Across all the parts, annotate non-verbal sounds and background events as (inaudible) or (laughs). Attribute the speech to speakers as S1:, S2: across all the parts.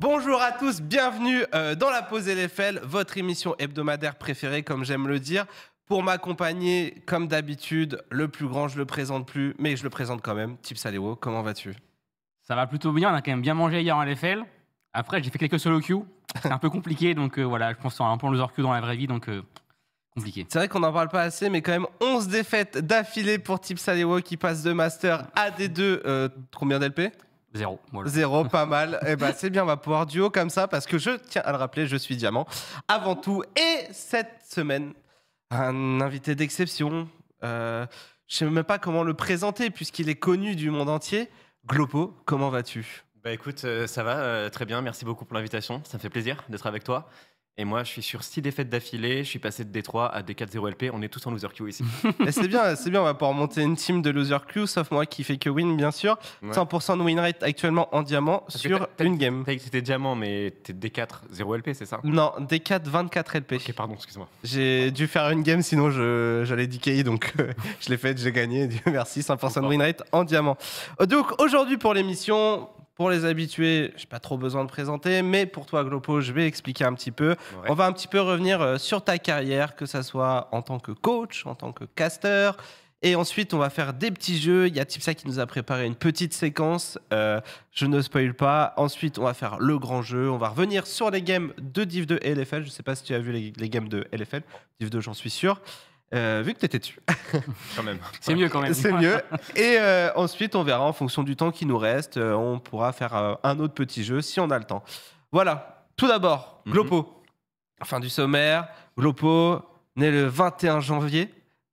S1: Bonjour à tous, bienvenue euh, dans la pause LFL, votre émission hebdomadaire préférée, comme j'aime le dire. Pour m'accompagner, comme d'habitude, le plus grand, je le présente plus, mais je le présente quand même. Tip Salewo, comment vas-tu
S2: Ça va plutôt bien, on a quand même bien mangé hier en LFL. Après, j'ai fait quelques solo queues, c'est un peu compliqué, donc euh, voilà, je pense a un point loser queue dans la vraie vie, donc euh,
S1: compliqué. C'est vrai qu'on n'en parle pas assez, mais quand même 11 défaites d'affilée pour Tip Salewo qui passe de Master à des 2 combien d'LP Zéro. Zéro, pas mal. eh ben, c'est bien, on va pouvoir duo comme ça parce que je tiens à le rappeler, je suis diamant avant tout. Et cette semaine, un invité d'exception. Euh, je ne sais même pas comment le présenter puisqu'il est connu du monde entier. Glopo, comment vas-tu
S3: bah écoute, euh, ça va euh, très bien. Merci beaucoup pour l'invitation. Ça me fait plaisir d'être avec toi. Et moi, je suis sur 6 défaites d'affilée. Je suis passé de D3 à D4-0 LP. On est tous en loser queue ici.
S1: (laughs) c'est bien, c'est bien. On va pouvoir monter une team de loser queue, sauf moi qui fait que win, bien sûr. 100% de win rate actuellement en diamant sur une game.
S3: T'as dit que c'était diamant, mais t'es D4-0 LP, c'est ça Non, D4-24 LP. pardon, excuse-moi.
S1: J'ai dû faire une game, sinon j'allais DKI. donc euh, (laughs) je l'ai faite, j'ai gagné. (laughs) Merci, 100% de win rate en diamant. Euh, donc aujourd'hui pour l'émission, pour les habitués, j'ai pas trop besoin de présenter, mais pour toi, Glopo, je vais expliquer un petit peu. On va un petit peu revenir euh, sur ta carrière, que ça soit en tant que coach, en tant que caster. Et ensuite, on va faire des petits jeux. Il y a Tipsa qui nous a préparé une petite séquence. Euh, je ne spoil pas. Ensuite, on va faire le grand jeu. On va revenir sur les games de Div 2 et LFL. Je ne sais pas si tu as vu les, les games de LFL. Div 2, j'en suis sûr. Euh, vu que tu étais dessus. (laughs)
S3: quand même. C'est mieux quand même. C'est mieux.
S1: (laughs) Et euh, ensuite, on verra en fonction du temps qui nous reste. Euh, on pourra faire un autre petit jeu si on a le temps. Voilà. Tout d'abord, mhm. Glopo. Fin du sommaire. Glopo, né le 21 janvier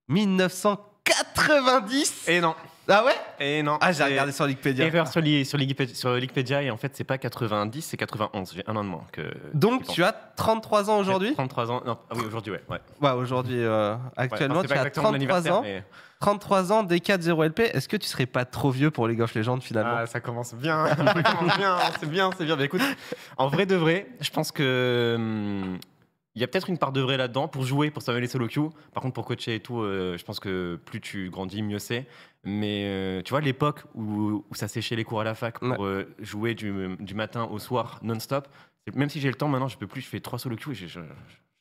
S1: 1990. Et eh non.
S3: Ah ouais Et non. Ah, j'ai regardé sur Wikipédia. Erreur sur, et en fait, c'est pas 90, c'est 91. J'ai un an de moins que. Donc, tu as 33 ans aujourd'hui 33 ans. Non, ah oui, aujourd'hui, ouais. Ouais, bah, aujourd'hui, euh, actuellement, tu as 33 ans.
S1: 33 ans, D4-0LP. Est-ce que tu serais pas trop vieux pour League of Legends finalement Ah, ça commence
S3: bien. (laughs) ça commence bien. C'est bien, c'est bien. Mais écoute, en vrai de vrai, je pense que. Hum, il y a peut-être une part de vrai là-dedans pour jouer, pour sauver les solo queue. Par contre, pour coacher et tout, euh, je pense que plus tu grandis, mieux c'est. Mais euh, tu vois, l'époque où, ça séchait les cours à la fac pour euh, jouer du, matin au soir non-stop, même si j'ai le temps maintenant, je peux plus, je fais trois solo queues et je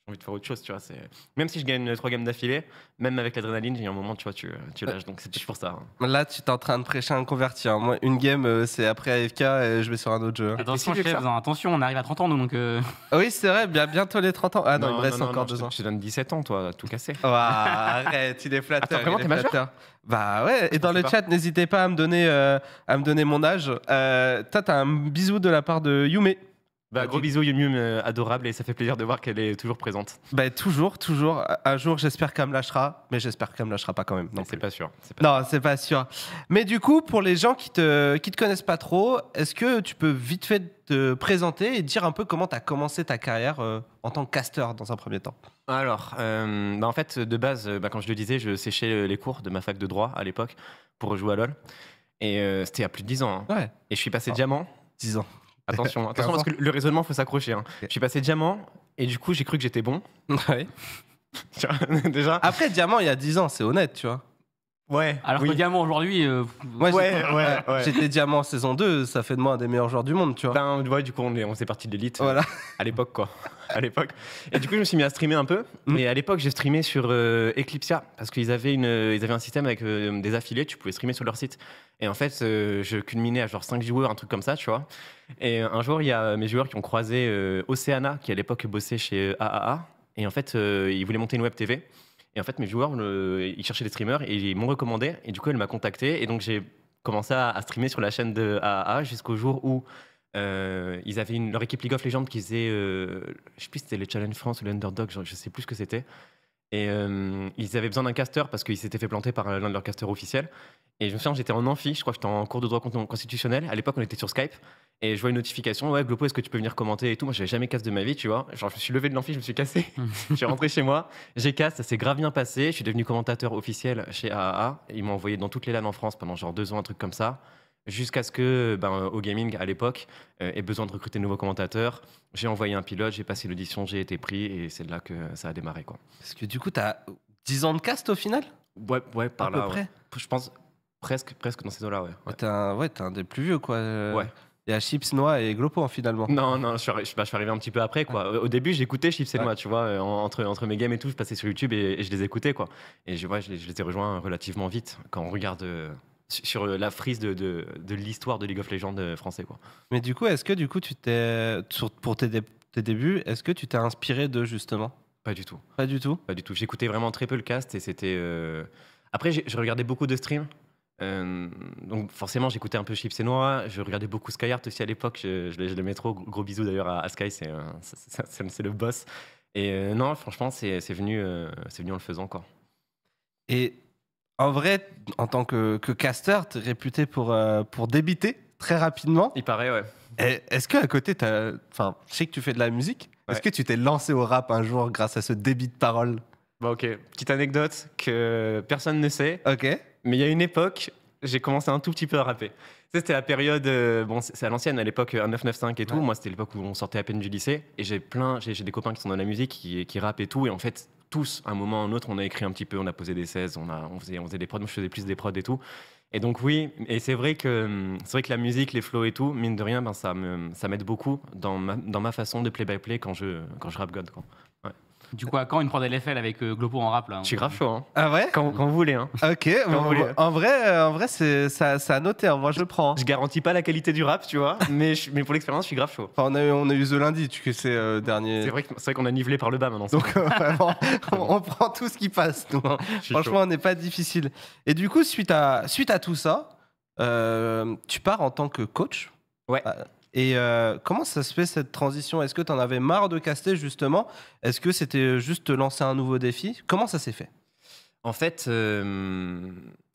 S3: envie de faire autre chose, tu vois. C'est... Même si je gagne trois games d'affilée, même avec l'adrénaline, il y a un moment, tu vois, tu, tu lâches. Donc c'est juste pour ça.
S1: Hein. Là, tu es en train de prêcher un converti. Hein. Moi, une game, euh, c'est après AFK et je vais sur un autre jeu.
S2: Attention, on arrive à 30 ans, nous, donc. Euh.
S1: Ah oui, c'est vrai, bientôt les 30 ans. Ah
S2: non, il me reste encore
S3: 2 ans. Je te donne 17 ans, toi, tout cassé. arrête, il est flatteur.
S1: Bah ouais, et dans le chat, n'hésitez pas à me donner, euh, à me donner mon âge. Euh, t'as un bisou de la part de Yume. Bah, gros bisous, Yumium, euh, adorable, et ça fait plaisir de voir qu'elle est toujours présente. Bah, toujours, toujours. Un jour, j'espère qu'elle me lâchera, mais j'espère qu'elle me lâchera pas quand même. Non, c'est pas sûr. non, c'est pas sûr. Mais du coup, pour les gens qui te, qui te connaissent pas trop, est-ce que tu peux vite fait te présenter et dire un peu comment tu as commencé ta carrière euh, en tant que caster dans un premier temps
S3: Alors, euh, bah, en fait, de base, quand bah, je le disais, je séchais les cours de ma fac de droit à l'époque pour jouer à LoL. Et c'était à plus de 10 ans. Hein. Et je suis passé oh. diamant. 10 ans. Attention, (laughs) attention parce que le raisonnement, faut s'accrocher. Hein. Je suis passé diamant et du coup, j'ai cru que j'étais bon. (laughs) (laughs)
S1: déjà. Après, diamant, il y a 10 ans, c'est honnête, tu vois. Ouais. Alors que Diamant aujourd'hui. Euh... J'étais Diamant saison 2, ça fait de moi un des meilleurs joueurs du monde, tu vois. Ben,
S3: du coup, on, s'est parti de l'élite. Voilà. Euh, à l'époque, quoi. à l'époque. Et du coup, je me suis mis à streamer un peu. Mais mm. à l'époque, j'ai streamé sur euh, Eclipsia parce qu'ils avaient, euh, avaient un système avec des affiliés, tu pouvais streamer sur leur site. Et en fait, je culminais à genre 5 joueurs, un truc comme ça, tu vois. Et un jour, il y a mes joueurs qui ont croisé Oceana, qui à l'époque bossait chez AAA. Et en fait, ils voulaient monter une web TV. Et en fait, mes joueurs ils cherchaient des streamers et ils m'ont recommandé. Et du coup, elle m'a contacté. Et donc, j'ai commencé à, streamer sur la chaîne de AAA jusqu'au jour où euh, ils avaient leur équipe League of Legends qui faisait, je euh, je sais plus c'était les Challenge France ou l'Underdog, je, je sais plus ce que c'était. Et ils avaient besoin d'un caster parce qu'ils s'étaient fait planter par euh, l'un de leurs casteurs officiels. Et je me souviens, j'étais en amphi, je crois que j'étais en cours de droit constitutionnel. À l'époque, on était sur Skype. Et je vois une notification, ouais, Glopo, est-ce que tu peux venir commenter et tout Moi, j'avais jamais casse de ma vie, tu vois. Genre, je me suis levé de l'amphi, je me suis cassé. (laughs) (laughs) je suis rentré chez moi, j'ai casse, ça s'est grave bien passé. Je suis devenu commentateur officiel chez AAA. Ils m'ont envoyé dans toutes les LAN en France pendant genre deux ans, un truc comme ça jusqu'à ce que ben, au gaming à l'époque euh, ait besoin de recruter de nouveaux commentateurs. J'ai envoyé un pilote, j'ai passé l'audition, j'ai été pris et c'est là que ça a démarré. Quoi. Parce que du coup, tu as 10 ans de cast au final Ouais, ouais à Peu Près. Je pense presque, presque dans ces eaux-là. Ouais, ouais. T'es un, ouais, des plus vieux, quoi. Euh, ouais. Il y a Chips, Noix et Glopo hein, finalement. Non, non, je suis, bah, suis arrivé un petit peu après. quoi. Au début, j'écoutais Chips et Noix, tu vois, euh, entre, entre mes games et tout, je passais sur YouTube et, je les écoutais. quoi. Et je, je, les, ai rejoints relativement vite. Quand on regarde sur euh, la frise de, l'histoire de League of Legends euh, français. Quoi. Mais du coup, est-ce que du coup, tu t'es, pour tes, débuts, est-ce que tu t'es inspiré de justement Pas du tout. Pas du tout Pas du tout. J'écoutais vraiment très peu le cast et c'était. Euh, après, je regardais beaucoup de streams. donc forcément, j'écoutais un peu Chips et Noir. Je regardais beaucoup Skyheart aussi à l'époque. Je, je, mets trop. Gros bisous d'ailleurs à, Sky, c'est le boss. Et non, franchement, c'est venu, c'est venu en le faisant. Quoi. Et en vrai, en tant que, que
S1: caster, tu es réputé pour, euh, pour débiter très rapidement. Il paraît, ouais. Est-ce qu'à côté, as... enfin, je sais que tu fais de la musique. Est-ce que tu t'es lancé au rap un jour grâce à ce débit de parole
S3: Bah ok, petite anecdote que personne ne sait. Ok. Mais il y a une époque, j'ai commencé un tout petit peu à rapper. C'était la période, euh, bon, c'est à l'ancienne, à l'époque 995 euh, et tout. Moi, c'était l'époque où on sortait à peine du lycée. Et j'ai plein, j'ai des copains qui sont dans la musique, qui, qui rappent et tout. Et en fait, tous, à un moment ou un autre, on a écrit un petit peu, on a posé des 16, on, a, on, faisait, on faisait des prods, moi je faisais plus des prods et tout. Et donc oui, et c'est vrai que c'est vrai que la musique, les flows et tout, mine de rien, ben ça ça m'aide beaucoup dans ma, dans ma façon de play by play quand je quand je rap god. Du coup, à quand une prod LFL avec euh, en rap là Je suis grave chaud. Hein.
S1: Ah ouais quand, vous voulez. Hein. Ah, ok, en vrai, euh, en vrai c'est, ça, ça a noté. Hein. Moi, je le prends. Je garantis pas la qualité du rap, tu vois, mais, mais pour l'expérience, je suis grave chaud. Enfin, on, a eu, on The Lundi, tu sais, euh, dernier. C'est vrai, c'est vrai qu'on a nivelé par le bas maintenant. Donc, (laughs) on, prend tout ce qui passe, Franchement, on n'est pas difficile. Et du coup, suite à, suite à tout ça, euh, tu pars en tant que coach Ouais. Ah, et euh, comment ça se fait cette transition Est-ce que tu en avais marre de caster justement Est-ce que c'était juste lancer un
S3: nouveau défi Comment ça s'est fait En fait, euh,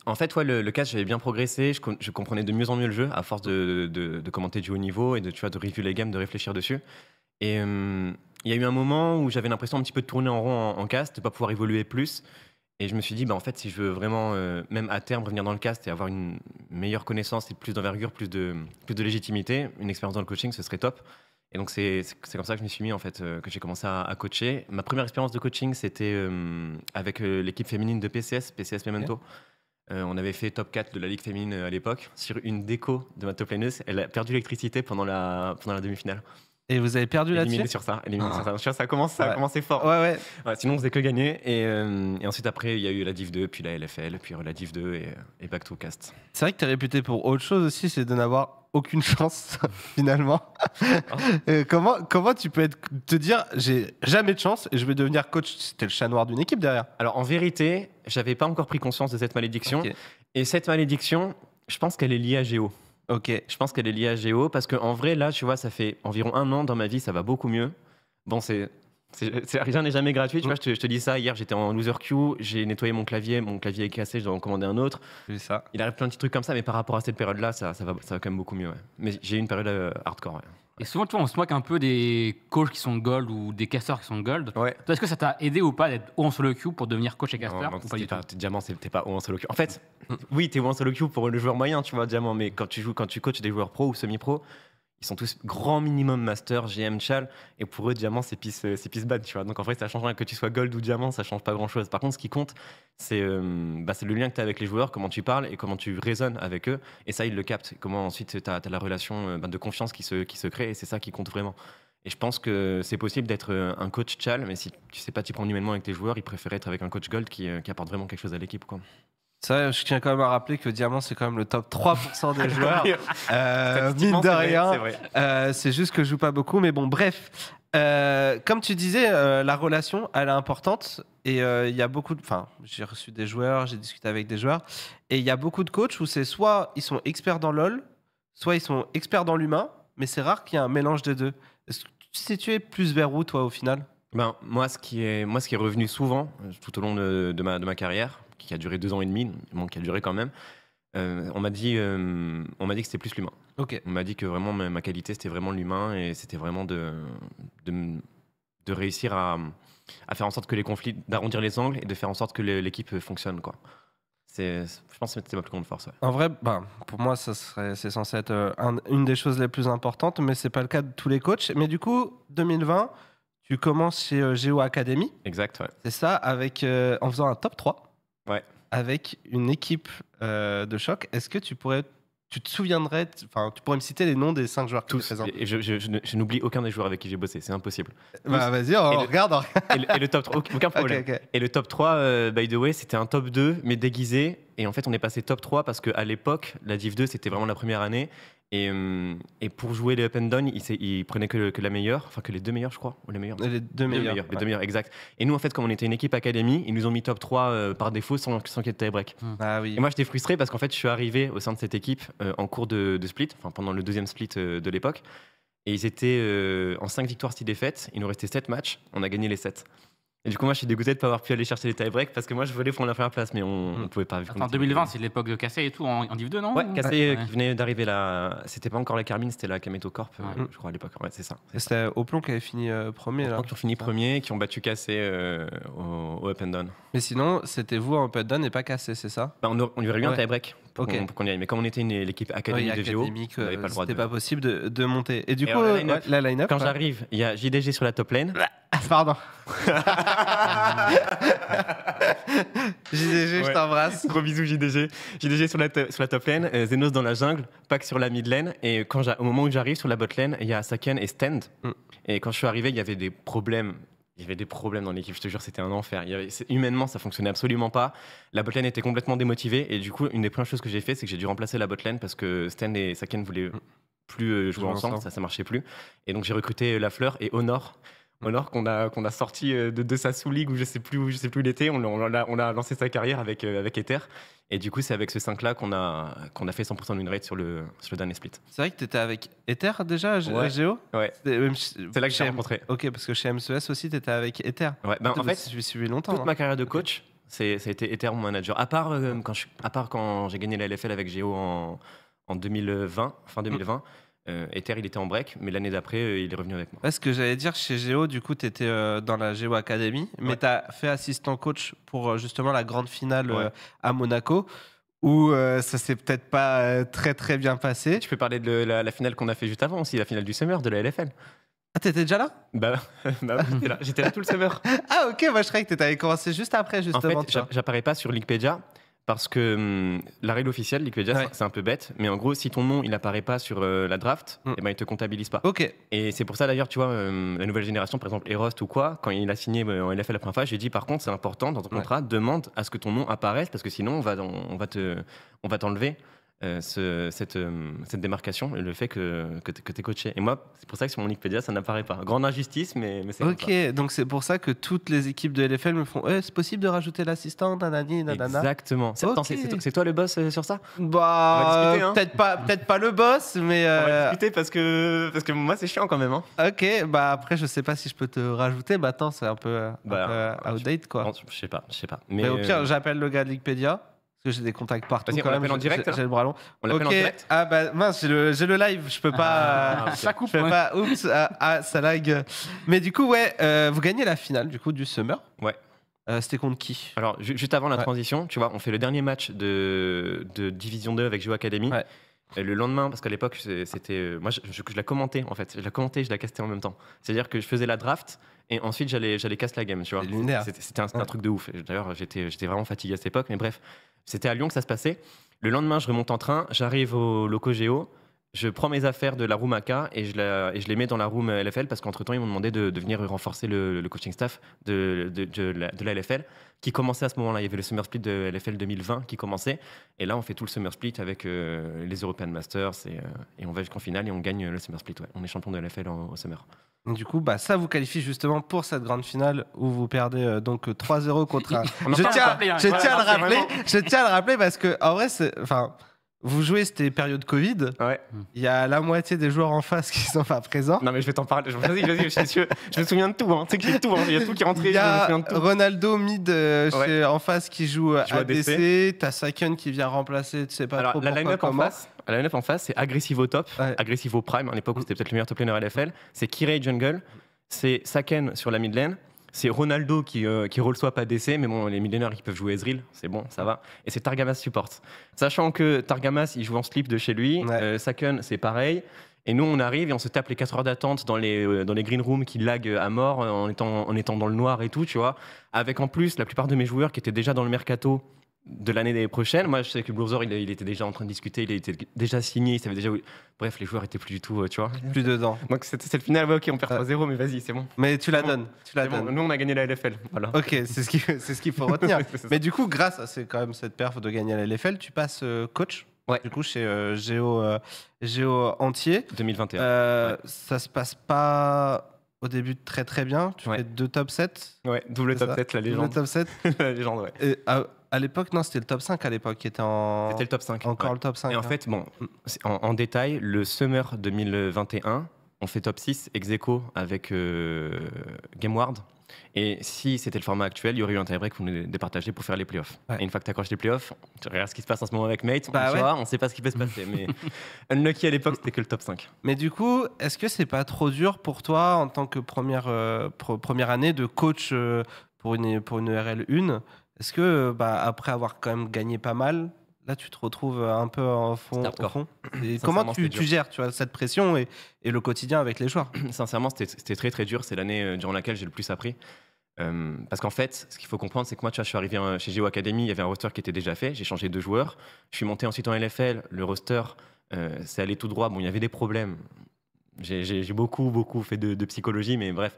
S3: en fait ouais, le, le cast, j'avais bien progressé. Je, comprenais de mieux en mieux le jeu à force de, commenter du haut niveau et de, tu de review les games, de réfléchir dessus. Et euh, il y a eu un moment où j'avais l'impression un petit peu de tourner en rond en, en cast, de ne pas pouvoir évoluer plus. Et je me suis dit, bah, en fait, si je veux vraiment, euh, même à terme, revenir dans le cast et avoir une meilleure connaissance et plus d'envergure, plus de, plus de légitimité, une expérience dans le coaching, ce serait top. Et donc, c'est comme ça que je me suis mis, en fait, euh, que j'ai commencé à, coacher. Ma première expérience de coaching, c'était euh, avec l'équipe féminine de PCS, PCS Memento. on avait fait top 4 de la Ligue féminine à l'époque sur une déco de ma top Elle a perdu l'électricité pendant la, pendant la demi-finale. Et vous avez perdu là-dessus Éliminé sur ça. ça. Ah. ça. commence, ça a commencé fort. Ouais, ouais. sinon, on faisait que gagner. Et, euh, ensuite, après, il y a eu la Div 2, puis la LFL, puis la Div 2 euh, et, Back to Cast.
S1: C'est vrai que tu es réputé pour autre chose aussi, c'est de n'avoir aucune chance, (laughs) finalement. (laughs) Euh, comment, comment tu peux être, te dire, j'ai jamais de chance et je vais devenir coach C'était le chat
S3: noir d'une équipe derrière. Alors, en vérité, j'avais pas encore pris conscience de cette malédiction. Et cette malédiction, je pense qu'elle est liée à Géo. Ok, je pense qu'elle est liée à Géo parce qu'en vrai, là, tu vois, ça fait environ un an dans ma vie, ça va beaucoup mieux. Bon, c'est rien n'est jamais gratuit. Tu vois, je te, dis ça. Hier, j'étais en loser queue. J'ai nettoyé mon clavier. Mon clavier est cassé. Je dois en commander un autre. ça. Il arrive plein de petits trucs comme ça. Mais par rapport à cette période-là, ça, ça, va, ça va quand même beaucoup mieux. Mais j'ai eu une période euh, hardcore. Et souvent,
S2: tu vois, on se moque un peu des coachs qui sont gold ou des casseurs qui sont gold. est-ce que ça t'a aidé ou pas d'être
S3: haut en solo queue pour devenir coach et caster tu pas Diamant, t'es pas haut en solo queue. En fait, mm. oui, t'es haut en solo queue pour le joueur moyen, tu vois, Diamant. Mais quand tu joues, quand tu coaches des joueurs pro ou semi-pro, ils sont tous grand minimum master, GM, chal, et pour eux, diamant, c'est pisse, euh, pisse bad, tu vois. Donc en vrai, ça change rien que tu sois gold ou diamant, ça change pas grand chose. Par contre, ce qui compte, c'est euh, bah, le lien que tu as avec les joueurs, comment tu parles et comment tu raisonnes avec eux, et ça, ils le captent. Comment ensuite, tu as, la relation euh, bah, de confiance qui se, qui se crée, et c'est ça qui compte vraiment. Et je pense que c'est possible d'être un coach chal, mais si tu sais pas t'y prendre humainement avec tes joueurs, ils préfèrent être avec un coach gold qui, qui apporte vraiment quelque chose à l'équipe, quoi je tiens quand même à rappeler que Diamant,
S1: c'est quand même le top 3% des (laughs) joueurs. Euh, mine de rien. Euh, c'est juste que je joue pas beaucoup. Mais bon, bref. Euh, comme tu disais, la relation, elle est importante. Et il y a beaucoup de. Enfin, j'ai reçu des joueurs, j'ai discuté avec des joueurs. Et il y a beaucoup de coachs où c'est soit ils sont experts dans LoL, soit ils sont experts dans l'humain. Mais c'est rare qu'il y ait un mélange des
S3: deux. Est-ce que tu es plus vers où, toi, au final ben, moi, ce qui est, moi, ce qui est revenu souvent tout au long de ma carrière, qui a duré deux ans et demi, bon, qui a duré quand même. Euh, on m'a dit, euh, on m'a dit que c'était plus l'humain. Ok. On m'a dit que vraiment ma, qualité c'était vraiment l'humain et c'était vraiment de, de, réussir à, à, faire en sorte que les conflits, d'arrondir les angles et de faire en sorte que l'équipe fonctionne quoi. C'est, je pense que c'était ma plus grande force.
S1: En vrai, ben, pour moi, ça serait, c'est censé être euh, une des choses les plus importantes, mais c'est pas le cas de tous les coachs. Mais du coup, 2020, tu commences chez Geo Academy. Exact. C'est ça, avec en faisant un top 3 avec une équipe euh, de choc. Est-ce que tu pourrais tu te souviendrais, enfin, tu pourrais me citer les noms des cinq joueurs tous. Présents. Et je,
S3: n'oublie aucun des joueurs avec qui j'ai bossé, c'est impossible.
S1: Bah, vas-y, on, regarde. et, le, top 3, aucun
S3: problème. Et le top 3, (laughs) euh, by the way, c'était un top 2, mais déguisé. Et en fait, on est passé top 3 parce qu'à l'époque, la Div 2, c'était vraiment la première année. Et, euh, et, pour jouer les up and down, il, il prenait que, la meilleure, enfin que les deux meilleures, je crois, ou les meilleures. Les deux meilleures, Les deux meilleures, exact. Et nous, en fait, comme on était une équipe académie, ils nous ont mis top 3 euh, par défaut sans, qu'il y ait de tie-break. Hmm. Ah, oui. Et moi, j'étais frustré parce qu'en fait, je suis arrivé au sein de cette équipe euh, en cours de, split, enfin pendant le deuxième split de l'époque. Et ils étaient en 5 victoires, 6 défaites. Il nous restait 7 matchs. On a gagné les 7. Et du coup, moi, je suis dégoûté de ne pas avoir pu aller chercher les tie break parce que moi, je voulais prendre la première place, mais on ne hmm. pouvait pas. En 2020, c'est
S2: l'époque de Cassé et tout, en,
S3: en Div 2, non Ouais, Cassé euh, qui venait d'arriver là. C'était pas encore la Carmine, c'était la Kameto Corp, euh, je crois, à l'époque. c'est ça.
S1: C'était Oplon qui avait fini euh, premier. Oplon
S3: qui ont fini premier,
S1: qui ont battu Cassé au, Up and Down. Mais sinon, c'était vous en Up and Down et pas Cassé, c'est ça bah, on, lui aurait eu un tie-break pour
S3: Mais comme on était une l'équipe académique de VO, euh, c'était pas possible de, de, monter. Et du coup, euh, la line-up, quand euh, j'arrive, il y a JDG sur la top lane. (laughs) Pardon. (laughs) JDG, je t'embrasse. Gros bisous, JDG. JDG sur la, sur la top lane, Zenos dans la jungle, Pac sur la mid lane. Et quand au moment où j'arrive sur la bot lane, il y a Saken et Stand. Mm. Et quand je suis arrivé, il y avait des problèmes il y avait des problèmes dans l'équipe, je te jure, c'était un enfer. humainement, ça fonctionnait absolument pas. La botlane était complètement démotivée. Et du coup, une des premières choses que j'ai fait, c'est que j'ai dû remplacer la botlane parce que Stan et Saken voulaient mm. plus euh, jouer ensemble, ça ça marchait plus. Et donc j'ai recruté La Fleur et Honor, alors qu'on a, qu'on a sorti euh, de, sa sous-ligue où je sais plus où, je sais plus l'été, on, on, a, lancé sa carrière avec, euh, avec Ether. Et du coup, c'est avec ce 5-là qu'on a, qu'on a fait 100% d'une rate sur le, sur dernier split. C'est vrai que tu étais avec Ether déjà à, Géo Ouais. C'est là que j'ai rencontré. Ok, parce que chez MCS e aussi, tu étais avec Ether. Ouais, ben, en fait, je suis suivi longtemps. Toute hein. ma carrière de coach, ça a été Ether mon manager. À part, euh, quand, quand j'ai gagné la LFL avec Géo en, 2020, fin 2020. Euh, Ether, il était en break, mais l'année d'après, euh, il est revenu avec moi. ce que j'allais dire, chez Géo, du coup, tu étais euh, dans la Géo Academy, mais tu as fait
S1: assistant coach pour justement la grande finale à Monaco, où ça s'est peut-être
S3: pas très très bien passé. Tu peux parler de la, finale qu'on a fait juste avant aussi, la finale du Summer de la LFL. Ah, t'étais déjà là Bah, (laughs) bah j'étais là. tout le summer. (laughs) ah, ok, moi je croyais que t'avais commencé juste après, justement. En fait, j'apparais pas sur Linkpedia parce que hmm, la règle officielle, c'est un peu bête, mais en gros, si ton nom il n'apparaît pas sur euh, la draft, il mm. et eh ben, il te comptabilise pas. Ok. Et c'est pour ça d'ailleurs, tu vois, euh, la nouvelle génération, par exemple, Erost ou quoi, quand il a signé, euh, il a fait la première fois, j'ai dit par contre, c'est important dans ton contrat, demande à ce que ton nom apparaisse, parce que sinon, on va, on va te, on va t'enlever. Euh, ce, cette, euh, cette, démarcation et le fait que, que tu es coaché. Et moi, c'est pour ça que sur mon Wikipédia, ça n'apparaît pas. Grande injustice, mais, c'est
S1: Ok, donc c'est pour ça que toutes les équipes de LFL me font est eh, c'est possible de rajouter l'assistant, Exactement. C'est
S3: toi le boss euh, sur ça
S1: Bah, hein. peut-être pas, peut pas le boss, mais. On va discuter parce que, parce que moi, c'est chiant quand même. Hein. Ok, bah après, je sais pas si je peux te rajouter. bah attends c'est un peu, bah, outdate quoi.
S3: Je sais pas, je sais pas. Mais, mais au pire,
S1: j'appelle le gars de Wikipédia. Parce que j'ai des contacts partout. on l'appelle en direct, J'ai- le bras long. On l'appelle en direct Ah bah mince, j'ai le, live, je peux ah, pas. Ah, ça coupe, Je peux pas. Oups,
S3: ah, ah, ça lag. Mais du coup, ouais, euh, vous gagnez la finale du coup du Summer. Ouais. Euh, c'était contre qui Alors, juste avant la transition, tu vois, on fait le dernier match de, de Division 2 avec Joe Academy. Et le lendemain, parce qu'à l'époque, c'était. Euh, moi, je, je- je la commentais, en fait. Je la commentais, je la castais en même temps. C'est-à-dire que je faisais la draft et ensuite, j'allais, j'allais casse la game, tu vois. C'était, un, truc de ouf. D'ailleurs, j'étais, j'étais vraiment fatigué à cette époque, mais bref, c'était à Lyon que ça se passait. Le lendemain, je remonte en train, j'arrive au loco Géo, je prends mes affaires de la room AK et je, les mets dans la room LFL parce qu'entre temps, ils m'ont demandé de, venir renforcer le, coaching staff de, de, la, de, LFL qui commençait à ce moment-là. Il y avait le Summer Split de LFL 2020 qui commençait. Et là, on fait tout le Summer Split avec euh, les European Masters et, euh, et on va jusqu'en finale et on gagne le Summer Split. Ouais. On est champion de LFL au Summer.
S1: Du coup, bah, ça vous qualifie justement pour cette grande finale où vous perdez euh, donc 3-0 contre (laughs) un. je tiens, hein. je tiens à le rappeler, je tiens à rappeler parce que en vrai, c'est, enfin, vous jouez, c'était période Covid. Ouais. Il y a la moitié des joueurs en face qui sont pas présents. Non, mais je vais
S3: t'en parler. Vas-y, vas-y, je, me
S1: souviens de tout. Hein. Tu sais tout. Hein. Il y a tout qui est rentré. Il Ronaldo mid euh, en face qui joue, ADC. T'as Saken qui vient remplacer. Tu sais pas Alors, trop la line-up en face.
S3: La line-up en face, c'est au top, ouais. au prime. À l'époque, c'était peut-être le meilleur top laner LFL. C'est Kirei jungle. C'est Saken sur la mid lane c'est Ronaldo qui, euh, reçoit pas d'essai, mais bon, les millénaires qui peuvent jouer Ezreal, c'est bon, ça va. Et c'est Targamas support. Sachant que Targamas, il joue en slip de chez lui, euh, Sakun c'est pareil. Et nous, on arrive et on se tape les 4 heures d'attente dans les, euh, dans les green rooms qui laguent à mort en étant, en étant dans le noir et tout, tu vois. Avec en plus la plupart de mes joueurs qui étaient déjà dans le mercato, de l'année prochaine. Moi, je sais que Blouzor, il, il, était déjà en train de discuter, il était déjà signé, il savait déjà où... Bref, les joueurs étaient plus du tout, euh, tu vois. Plus dedans. Donc, c'est le final, ouais, ok, on perd 3-0, euh. mais vas-y, c'est bon. Mais tu la donnes. Tu la donnes. Nous, on a gagné la LFL. Voilà. Ok, c'est ce qu'il ce qu'il
S1: faut retenir. (laughs) mais du coup, grâce à quand même cette perf de gagner la LFL, tu passes euh, coach Ouais. Du coup, chez Géo, Géo Entier. 2021. Ça se passe pas au début très très bien. Tu fais deux top 7. Ouais, double top 7, la légende. Double top 7. (laughs) la légende, ouais. Et, ah, à l'époque, non, c'était le top 5 à l'époque qui était en. C'était le top 5. Encore le top 5. Et en hein. fait, bon,
S3: en, détail, le summer 2021, on fait top 6 ex aequo avec euh, GameWard. Et si c'était le format actuel, il y aurait eu un tie-break pour nous départager pour faire les playoffs. Et une fois que tu accroches les playoffs, tu regardes ce qui se passe en ce moment avec Mate, bah on ne sait pas ce qui peut se (laughs) passer. mais Unlucky à l'époque, c'était que le top 5.
S1: Mais du coup, est-ce que c'est pas trop dur pour toi en tant que première, euh, première année de coach euh, pour, une, pour une RL 1 est-ce que, euh, bah, après avoir quand même gagné pas mal, là, tu te retrouves euh, un peu en fond, fond Comment tu, gères
S3: tu vois, cette pression et, le quotidien avec les joueurs (clears throat) Sincèrement, c'était très très dur. C'est l'année euh, durant laquelle j'ai le plus appris. parce qu'en fait, ce qu'il faut comprendre, c'est que moi, je suis arrivé chez Geo Academy, il y avait un roster qui était déjà fait, j'ai changé de joueurs, je suis monté ensuite en LFL, le roster, euh, c'est allé tout droit, bon, il y avait des problèmes, j'ai beaucoup, beaucoup fait de psychologie, mais bref,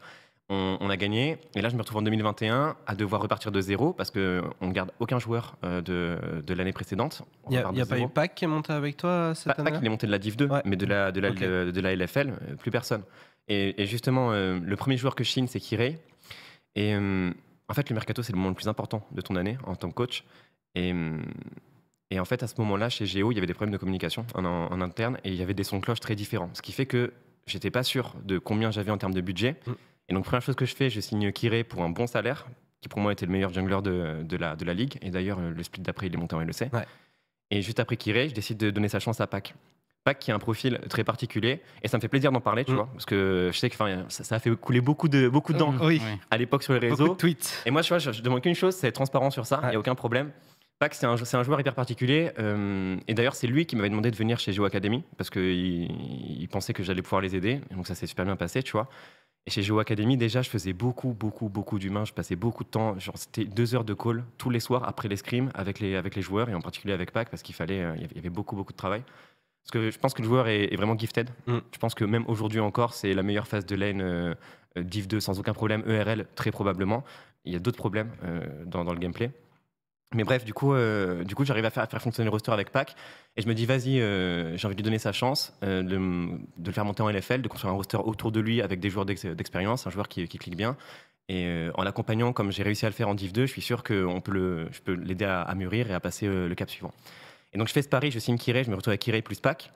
S3: on, a gagné. Et là, je me retrouve en 2021 à devoir repartir de zéro parce qu'on ne garde aucun joueur euh, de, l'année précédente. Il n'y a, pas eu PAC qui est monté avec toi euh, cette année PAC, il est monté de la Div 2, mais de la, de, la, LFL, euh, plus personne. Et, justement, le premier joueur que je signe, c'est Kirei. Et en fait, le mercato, c'est le moment le plus important de ton année en tant que coach. Et, et en fait, à ce moment-là, chez Géo, il y avait des problèmes de communication en, interne et il y avait des sons cloches très différents. Ce qui fait que j'étais pas sûr de combien j'avais en termes de budget. Mm. Et donc, première chose que je fais, je signe Kiré pour un bon salaire, qui pour moi était le meilleur jungler de, la, de la ligue. Et d'ailleurs, euh, le split d'après, il est monté en le sait. Et juste après Kiré, je décide de donner sa chance à Pac. Pac qui a un profil très particulier et ça me fait plaisir d'en parler, tu mm. vois, parce que je sais que ça, ça, a fait couler beaucoup de beaucoup mm. d'encre à l'époque sur les réseaux. Beaucoup Et moi, vois, je, demande qu'une chose, c'est transparent sur ça, il n'y a aucun problème. Pac, c'est un, un, joueur hyper particulier euh, et d'ailleurs, c'est lui qui m'avait demandé de venir chez Joe Academy parce qu'il il pensait que j'allais pouvoir les aider, donc ça s'est super bien passé, tu vois. Et chez Joe Academy, déjà, je faisais beaucoup, beaucoup, beaucoup d'humains. Je passais beaucoup de temps. Genre, c'était deux heures de call tous les soirs après l'escrime avec les, avec les joueurs et en particulier avec Pac parce qu'il fallait, euh, il y avait beaucoup, beaucoup de travail. Parce que je pense que le joueur est, vraiment gifted. Mm. Je pense que même aujourd'hui encore, c'est la meilleure phase de lane Div 2 sans aucun problème, ERL très probablement. Il y a d'autres problèmes euh, dans le gameplay. Mais bref, du coup, euh, du coup j'arrive à faire, faire, fonctionner le roster avec Pac. Et je me dis, vas-y, euh, j'ai envie de lui donner sa chance, euh, de, le faire monter en LFL, de construire un roster autour de lui avec des joueurs d'expérience, un joueur qui, clique bien. Et en l'accompagnant, comme j'ai réussi à le faire en Div 2, je suis sûr que peut je peux l'aider à, mûrir et à passer le cap suivant. Et donc je fais ce pari, je signe Kirei, je me retrouve avec Kirei plus Pac.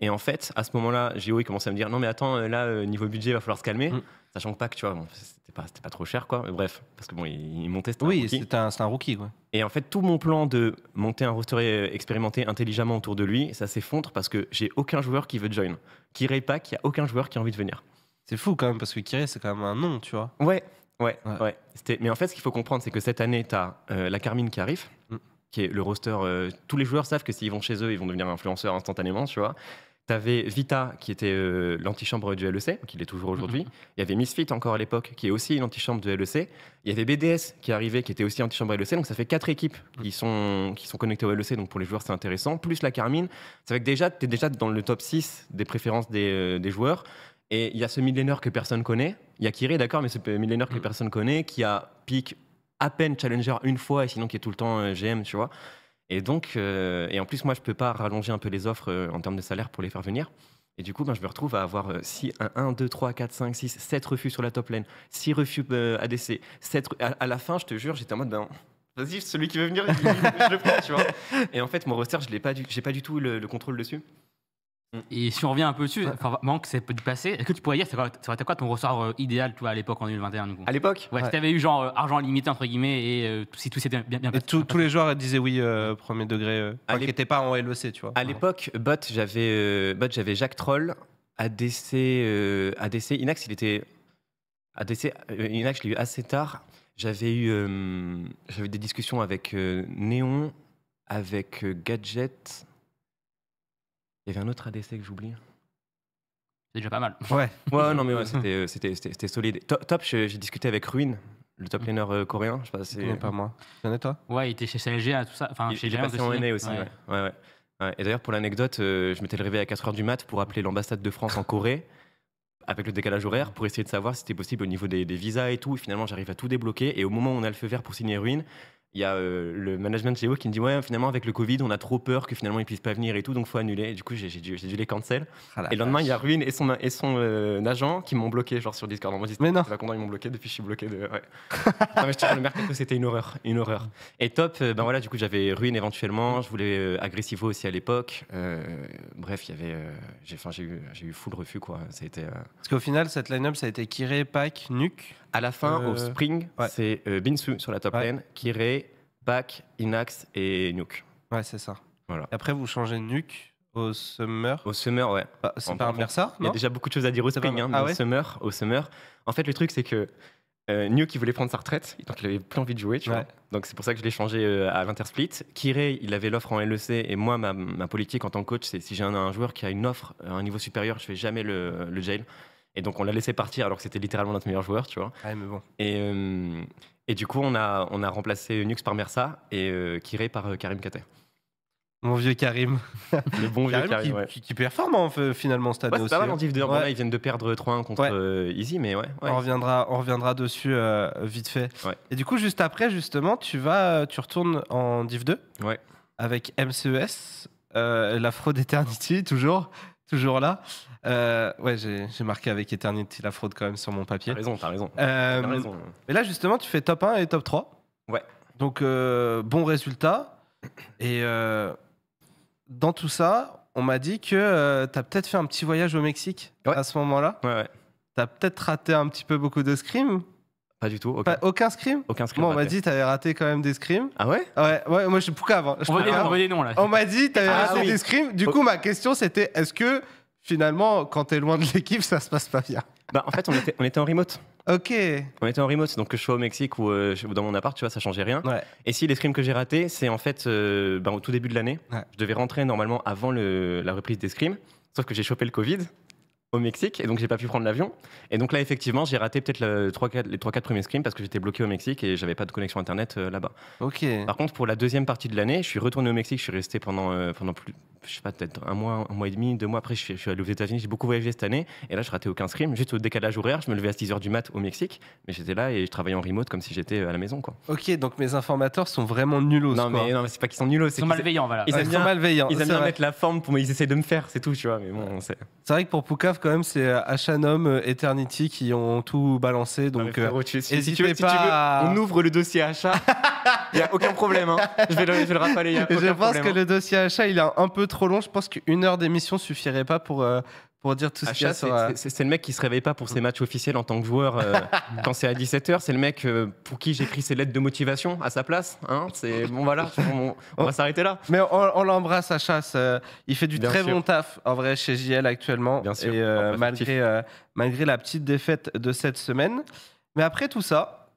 S3: Et en fait, à ce moment-là, Géo, il commence à me dire, non mais attends, là, niveau budget, il va falloir se calmer. Mm. Sachant que tu vois, c'était pas, pas, trop cher, quoi. Mais bref, parce que bon, il, il montait. Oui, c'est un, rookie, Et en fait, tout mon plan de monter un roster euh, expérimenté intelligemment autour de lui, ça s'effondre parce que j'ai aucun joueur qui veut join. Kirei pack, il n'y a aucun joueur qui a envie de venir. C'est fou quand même, parce que Kirei, c'est quand même un nom, tu vois. Ouais, ouais, ouais. C'était. Mais en fait, ce qu'il faut comprendre, c'est que cette année, tu as euh, la Carmine qui arrive, mm. qui est le roster. Euh, tous les joueurs savent que s'ils vont chez eux, ils vont devenir influenceurs instantanément, tu vois. T'avais Vita, qui était euh, l'antichambre du LEC, qui est toujours aujourd'hui. Mhm. Il y avait Misfit encore à l'époque, qui est aussi l'antichambre du LEC. Il y avait BDS qui arrivait, qui était aussi antichambre LEC. Donc ça fait quatre équipes mhm. qui sont, qui sont connectées au LEC. Donc pour les joueurs, c'est intéressant. Plus la Carmine. Ça fait que déjà, tu es déjà dans le top 6 des préférences euh, des, joueurs. Et il y a ce millénaire que personne connaît. Il y a Kiré, d'accord, mais ce millénaire que mhm. personne connaît, qui a pic à peine challenger une fois et sinon qui est tout le temps euh, GM, tu vois. Et donc, euh, et en plus, moi, je ne peux pas rallonger un peu les offres euh, en termes de salaire pour les faire venir. Et du coup, ben, je me retrouve à avoir 6, 1, 2, 3, 4, 5, 6, 7 refus sur la top lane, 6 refus euh, ADC, 7, à, la fin, je te jure, j'étais en mode, ben, vas-y, celui qui veut venir, je le prends, tu vois. Et en fait, mon roster, je n'ai pas, du, tout le contrôle dessus. Mm. Et si on revient un peu dessus, manque, c'est du passé. Est-ce que tu pourrais dire, aurait
S2: quoi, quoi, ton ressort euh, idéal, à l'époque, en 2021, À l'époque Ouais, tu si eu, genre, euh, argent limité, entre guillemets, et
S1: euh, si tout s'était bien, bien passé. tous les joueurs disaient oui, premier degré, qui n'étaient pas en LEC, tu vois. À
S3: l'époque, Bot, j'avais j'avais Jacques Troll, ADC, ADC, Inax, il était. ADC, Inax, je l'ai eu assez tard. J'avais eu. j'avais des discussions avec Néon, avec Gadget. Il y avait un autre ADC que j'oublie. C'est déjà pas mal. Ouais, (laughs) ouais non, mais ouais, c'était, euh, solide. Top, j'ai, discuté avec Ruin, le top mm. laner euh, coréen. Je sais pas C'est... pas moi.
S2: toi Ouais, il était chez CLG, tout ça. Enfin, il, chez il passé en NA aussi, ouais.
S3: ouais. Et d'ailleurs, pour l'anecdote, euh, je m'étais levé à 4h du mat pour appeler l'ambassade de France en Corée, avec le décalage horaire, pour essayer de savoir si c'était possible au niveau des, des visas et tout. Et finalement, j'arrive à tout débloquer. Et au moment où on a le feu vert pour signer Ruin, il y a euh, le management eux qui me dit ouais finalement avec le Covid on a trop peur que finalement ils puissent pas venir et tout donc faut annuler du coup j'ai dû, les cancel ah et le lendemain il y a Ruin et son, et son euh, agent qui m'ont bloqué genre sur Discord en dis « mais non pas content ils m'ont bloqué depuis je suis bloqué de (laughs) non, mais je te le mercredi, c'était une horreur une horreur et top euh, ben voilà du coup j'avais Ruin éventuellement je voulais Agressivo aussi à l'époque bref il y avait j'ai j'ai eu j'ai full refus quoi ça parce qu'au final
S1: cette line-up ça a été Kiré, Pac, Nuke à la fin, au euh, spring,
S3: c'est euh, Binsu sur la top lane, Kirei, Back, Inax et Nuke. Ouais, c'est ça. Voilà. Après, vous changez Nuke au summer. Au summer, ouais. Bah, c'est pas un ça Il y a déjà beaucoup de choses à dire au spring, hein, ah au summer, au summer. En fait, le truc, c'est que euh, Nuke, il voulait prendre sa retraite, donc il avait plus envie de jouer, tu vois. Donc c'est pour ça que je l'ai changé à l'Intersplit. Kirei, il avait l'offre en LEC, et moi, ma, politique en tant que coach, c'est si j'ai un, joueur qui a une offre à un niveau supérieur, je fais jamais le, le jail. Et donc on l'a laissé partir alors que c'était littéralement notre meilleur joueur, tu vois. Ah, et, euh, et du coup, on a, on a remplacé Nux par Mersa et euh, par euh, Karim Katé.
S1: Mon vieux Karim.
S3: Le bon vieux Karim. qui,
S1: performe hein, finalement cette année ouais, C'est pas mal en Div 2. Ils
S3: viennent de perdre 3-1 contre
S1: euh, Easy, mais ouais. On, reviendra, on reviendra dessus vite fait. Et du coup, juste après, justement, tu, vas, tu retournes en Div 2 avec MCES, la fraude Eternity, toujours, toujours là. Euh, ouais, j'ai marqué avec Eternity la fraude quand même sur mon papier. T'as raison, t'as raison. Euh, mais là, justement, tu fais top 1 et top 3. Ouais. Donc, euh, bon résultat. Et euh, dans tout ça, on m'a dit que t'as peut-être fait un petit voyage au Mexique à ce moment-là. Ouais, ouais. T'as peut-être raté un petit peu beaucoup de scrims pas du tout. aucun scrim Aucun scrim. Moi, on m'a dit t'avais raté quand même des scrims. Ah ouais Ouais, ouais moi je suis pourquoi avant. Hein. on, là. On m'a dit t'avais ah raté des scrims. Du coup, ma question c'était est-ce que finalement, quand tu es loin de l'équipe, ça se passe pas bien.
S3: Bah, en fait, on était, on était en remote. Ok. On était en remote, donc que je sois au Mexique ou euh, dans mon appart, tu vois, ça changeait rien. Ouais. Et si les scrims que j'ai ratés, c'est en fait euh, ben, au tout début de l'année. Je devais rentrer normalement avant la reprise des scrims. sauf que j'ai chopé le Covid au Mexique et donc j'ai pas pu prendre l'avion. Et donc là, effectivement, j'ai raté peut-être les 3-4 premiers scrims parce que j'étais bloqué au Mexique et j'avais pas de connexion internet euh, là-bas. Ok. Par contre, pour la deuxième partie de l'année, je suis retourné au Mexique, je suis resté pendant, pendant plus, je sais pas, peut-être un mois, un mois et demi, deux mois après, je suis, allé aux États-Unis, j'ai beaucoup voyagé cette année, et là, je ratais aucun scrim, juste au décalage horaire, je me levais à 6 h du mat au Mexique, mais j'étais là et je travaillais en remote comme si j'étais à la maison, quoi.
S1: Ok, donc mes informateurs sont vraiment nulos. Non, mais
S3: c'est pas qu'ils sont nulos, c'est sont malveillants, voilà. Ils, malveillants. aiment bien mettre la forme
S1: pour, mais ils essaient de me faire, c'est tout, tu vois. Mais bon, c'est. vrai que pour Poucave, quand même, c'est Hachanom euh, Eternity qui ont tout balancé, donc. et euh, si, tu veux, on ouvre le dossier achat. (laughs) Il y a aucun problème, hein. je vais le, rappeler. Je pense que hein. le dossier achat, il a un peu trop long.
S3: Je pense qu'une heure d'émission suffirait pas pour, euh, pour dire tout ce qu'il a euh, C'est le mec qui se réveille pas pour ses mm. matchs officiels en tant que joueur euh, (laughs) quand c'est à 17h. C'est le mec pour qui j'écris ses lettres de motivation à sa place. Hein, c'est bon, voilà, on, va oh. s'arrêter là. Mais on, on l'embrasse, chasse
S1: Il fait du très bon taf en vrai chez JL actuellement. Bien Et malgré, malgré la petite défaite de cette semaine. Mais après tout ça,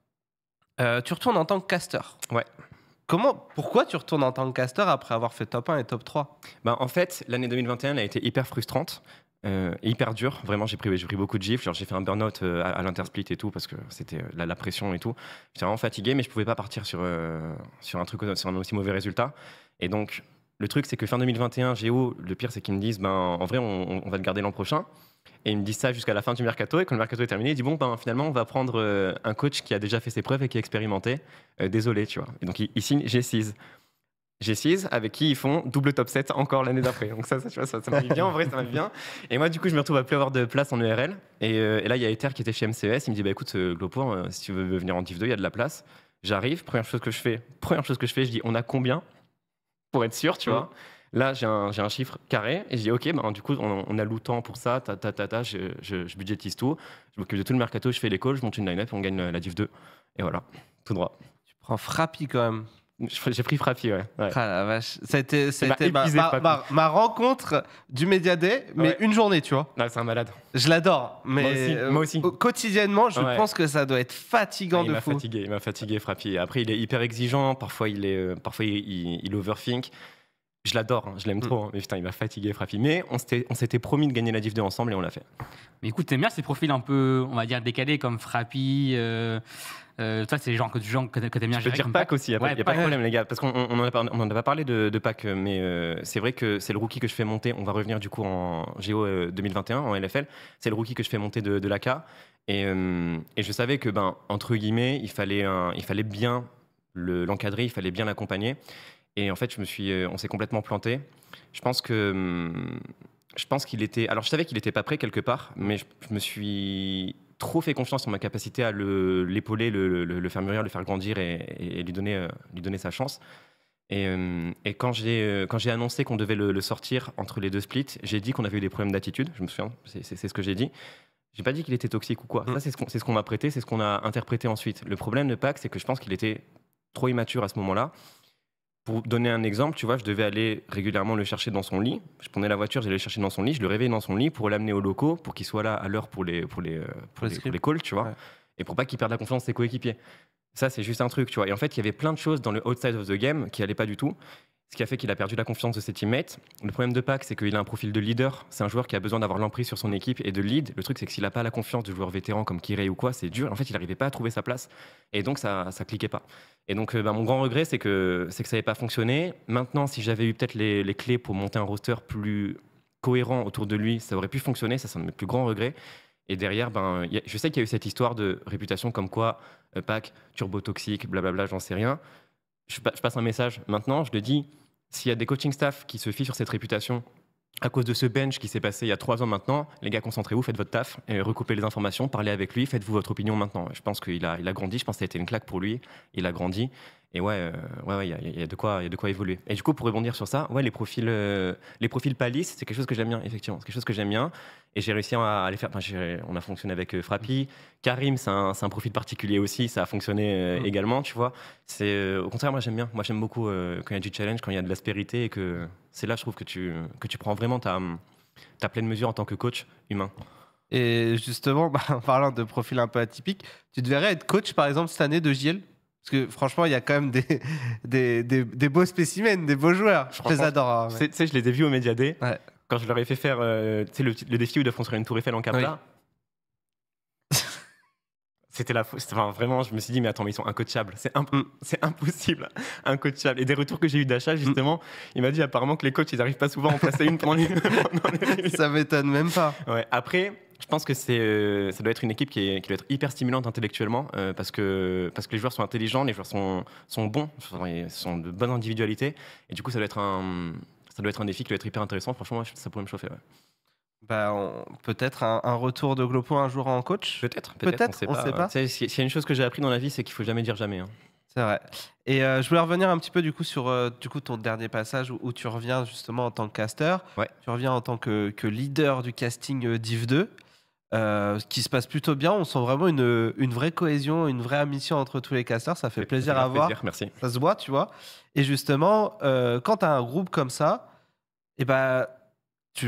S1: tu retournes en tant que caster.
S3: Ouais. Comment, pourquoi tu retournes en tant que caster après avoir fait top 1 et top 3 bah En fait, l'année 2021 a été hyper frustrante. Euh, hyper dur, vraiment j'ai pris, beaucoup de gifles, j'ai fait un burn-out euh, à, l'intersplit et tout parce que c'était euh, la, pression et tout. J'étais vraiment fatigué mais je pouvais pas partir sur, sur, un truc, sur un aussi mauvais résultat. Et donc le truc, c'est que fin 2021, Géo, le pire, c'est qu'ils me disent, ben, en vrai, on, va le garder l'an prochain. Et ils me disent ça jusqu'à la fin du mercato. Et quand le mercato est terminé, ils disent, bon, ben, finalement, on va prendre euh, un coach qui a déjà fait ses preuves et qui a expérimenté. Euh, désolé, tu vois. Et donc, ils, signent G6. G6, avec qui ils font double top 7 encore l'année d'après. Donc ça, ça, tu ça, bien, en vrai, ça m'arrive bien. Et moi, du coup, je me retrouve à plus avoir de place en URL. Euh, et, là, il y a Ether qui était chez MCS. E il me dit, bah, écoute, Glopour, si tu veux venir en Div 2, il y a de la place. J'arrive, première chose que je fais, première chose que je fais, je dis, on a combien pour être sûr, tu mmh. vois. Là, j'ai un, un, chiffre carré et je dis, OK, ben, du coup, on, a l'outant pour ça, ta, ta, ta, ta je, je, budgétise tout, je m'occupe de tout le mercato, je fais l'école. je monte une line-up, on gagne la Div 2. Et voilà, tout droit. Tu prends Frappi quand même. J'ai pris Frappi, ouais. Ah la vache. Ça a été, ma,
S1: rencontre du Media Day, mais une journée, tu vois. Ah, c'est un malade. Je l'adore, mais moi aussi, euh, quotidiennement, je pense
S3: que ça doit être fatigant ah, de fou. Fatigué, il m'a fatigué, Frappi. Après, il est hyper exigeant. Parfois, il est, euh, parfois, il overthink. Je l'adore, hein, je l'aime mm. trop, hein, mais putain, il m'a fatigué, Frappi. Mais on s'était promis de gagner la div 2 ensemble et on l'a fait. Mais écoute, t'aimes bien ces profils un
S2: peu, on va dire, décalés comme Frappi. Euh, euh, toi, c'est les gens que, gens que t'aimes bien. Je veux dire Pac, aussi, il n'y a, pas, y a pas de problème,
S3: les gars, parce qu'on n'en a, pas parlé de, de Pac, mais euh, c'est vrai que c'est le rookie que je fais monter. On va revenir du coup en géo 2021, euh, en LFL. C'est le rookie que je fais monter de, de l'AK. Et, et, je savais que, ben, entre guillemets, il fallait, il fallait bien l'encadrer, il fallait bien l'accompagner. Et en fait, je me suis, euh, on s'est complètement planté. Je pense que, hmm, je pense qu'il était. Alors, je savais qu'il n'était pas prêt quelque part, mais je, me suis trop fait confiance en ma capacité à l'épauler, le, le, faire mûrir, le faire grandir et, lui donner, euh, lui donner sa chance. Et, euh, et quand j'ai annoncé qu'on devait le, sortir entre les deux splits, j'ai dit qu'on avait eu des problèmes d'attitude. Je me souviens, c'est ce que j'ai dit. J'ai pas dit qu'il était toxique ou quoi. Mm. Ça, c'est ce qu'on m'a prêté, c'est ce qu'on a interprété ensuite. Le problème de Pac, c'est que je pense qu'il était trop immature à ce moment-là pour donner un exemple, tu vois, je devais aller régulièrement le chercher dans son lit. Je prenais la voiture, j'allais le chercher dans son lit, je le réveillais dans son lit pour l'amener au locaux, pour qu'il soit là à l'heure pour les, pour les, euh, pour, calls, tu vois. Et pour pas qu'il perde la confiance de ses coéquipiers. Ça, c'est juste un truc, tu vois. Et en fait, il y avait plein de choses dans le outside of the game qui n'allaient pas du tout ce qui a fait qu'il a perdu la confiance de ses teammates. Le problème de Pac, c'est qu'il a un profil de leader. C'est un joueur qui a besoin d'avoir l'emprise sur son équipe et de lead. Le truc, c'est que s'il n'a pas la confiance du joueur vétéran comme Kirei ou quoi, c'est dur. En fait, il n'arrivait pas à trouver sa place. Et donc, ça ne cliquait pas. Et donc, euh, bah, mon grand regret, c'est que, que ça n'avait pas fonctionné. Maintenant, si j'avais eu peut-être les, les clés pour monter un roster plus cohérent autour de lui, ça aurait pu fonctionner. Ça, c'est un de mes plus grands regrets. Et derrière, ben, je sais qu'il y a eu cette histoire de réputation comme quoi euh, Pac, turbo toxique, blablabla, j'en sais rien. Je, je, passe un message maintenant, je le dis, s'il y a des coaching staff qui se fient sur cette réputation à cause de ce bench qui s'est passé il y a trois ans maintenant, les gars, concentrez-vous, faites votre taf, et recoupez les informations, parlez avec lui, faites-vous votre opinion maintenant. Je pense qu'il a, il a grandi, je pense que ça a été une claque pour lui, il a grandi. Et ouais, euh, ouais, il y, a de quoi, il de quoi évoluer. Et du coup, pour rebondir sur ça, ouais, les profils, euh, les profils c'est quelque chose que j'aime bien, effectivement, c'est quelque chose que j'aime bien. Et j'ai réussi à, les faire. on a fonctionné avec euh, Frappy, Karim, c'est un, un, profil particulier aussi, ça a fonctionné mm. également, tu vois. C'est au contraire, moi j'aime bien. Moi j'aime beaucoup quand il y a du challenge, quand il y a de l'aspérité et que c'est là, je trouve que tu que tu prends vraiment ta ta pleine mesure en tant que coach humain. Et justement, (laughs) en
S1: parlant de profil un peu atypique, tu devrais être coach par exemple cette année de JL parce que franchement, il y a quand même des, des, des, beaux spécimens, des beaux joueurs. Je les adore. Hein, tu
S3: sais, je les ai vus au Média Day. Quand je leur ai fait faire euh, le, défi où ils construire une tour Eiffel en Capla. Oui. (laughs) C'était la faute. vraiment, je me suis dit, mais attends, mais ils sont incoachables. C'est mm. impossible. (laughs) Incoachable. Et des retours que j'ai eu d'achat, mm. justement, il m'a dit apparemment que les coachs, ils n'arrivent pas souvent à en à une pendant les. (laughs) Ça m'étonne même pas. Ouais. Après, je pense que c'est, euh, ça doit être une équipe qui, doit être hyper stimulante intellectuellement euh, parce, que, parce que les joueurs sont intelligents, les joueurs sont, sont bons, sont de bonne individualité. Et du coup, ça doit être un, ça doit être un défi qui doit être hyper intéressant. Franchement, ça pourrait me chauffer. Bah, peut-être un, retour de Glopo un jour en coach Peut-être, peut-être, on ne sait pas. S'il y a une chose que j'ai appris dans la vie, c'est qu'il faut jamais dire jamais. Hein. C'est vrai.
S1: Et euh, je voulais revenir un petit peu du coup sur du coup ton dernier passage où, tu reviens justement en tant que caster, ouais. tu reviens en tant que, que leader du casting Div 2. Euh, qui se passe plutôt bien. On sent vraiment une, vraie cohésion, une vraie amitié entre tous les casteurs. Ça fait plaisir à voir. merci. Ça se voit, tu vois. Et justement, euh, quand tu as un groupe comme ça, et eh ben,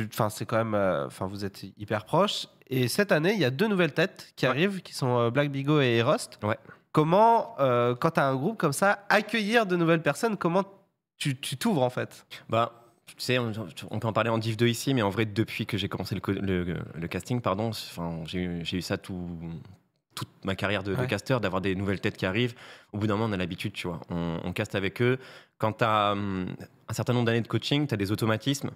S1: enfin, c'est quand même, euh, enfin, vous êtes hyper proches. Et cette année, il y a deux nouvelles têtes qui arrivent, qui sont Black Bigot et Rust. Comment, quand tu as un groupe comme ça,
S3: accueillir de nouvelles personnes, comment tu t'ouvres en fait bah, tu sais, on, peut en parler en div 2 ici, mais en vrai, depuis que j'ai commencé le, casting, pardon, j'ai eu ça tout, toute ma carrière de, casteur d'avoir des nouvelles têtes qui arrivent. Au bout d'un moment, on a l'habitude, tu vois. On, caste avec eux. Quand tu as hum, un certain nombre d'années de coaching, tu as des automatismes.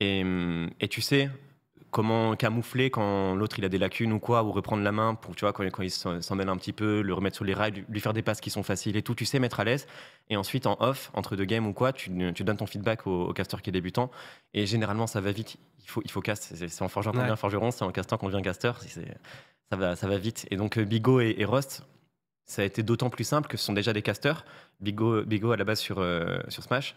S3: et hum, tu sais, comment camoufler quand l'autre il a des lacunes ou quoi, ou reprendre la main pour, tu vois, quand, il s'emmène un petit peu, le remettre sur les rails, lui faire des passes qui sont faciles et tout, tu sais mettre à l'aise. Et ensuite, en off, entre deux games ou quoi, tu, donnes ton feedback au, caster qui est débutant. Et généralement, ça va vite. Il faut, il cast. C'est en forgeant qu'on devient forgeron, c'est en castant qu'on devient caster. Ça va, vite. Et donc, euh, Bigot et, Rost, ça a été d'autant plus simple que ce sont déjà des casters. Bigot, Bigot à la base sur euh, Smash.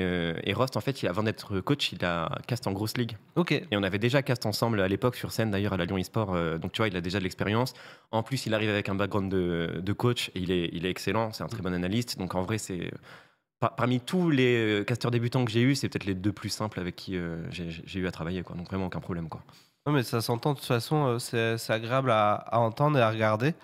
S3: Euh, et, Rost, en fait, il, avant d'être coach, il a cast en grosse ligue. Ok. Et on avait déjà cast ensemble à l'époque sur scène, d'ailleurs, à la Lyon eSport. Euh, donc, tu vois, il a déjà de l'expérience. En plus, il arrive avec un background de, coach. Et il est, il est excellent. C'est un très bon analyste. Donc, en vrai, c'est. parmi tous les euh, casteurs débutants que j'ai eu, c'est peut-être les deux plus simples avec qui j'ai eu à travailler. Quoi. Donc, vraiment, aucun problème. Quoi. Non, mais ça s'entend.
S1: De toute façon, c'est agréable à, à, entendre et à regarder.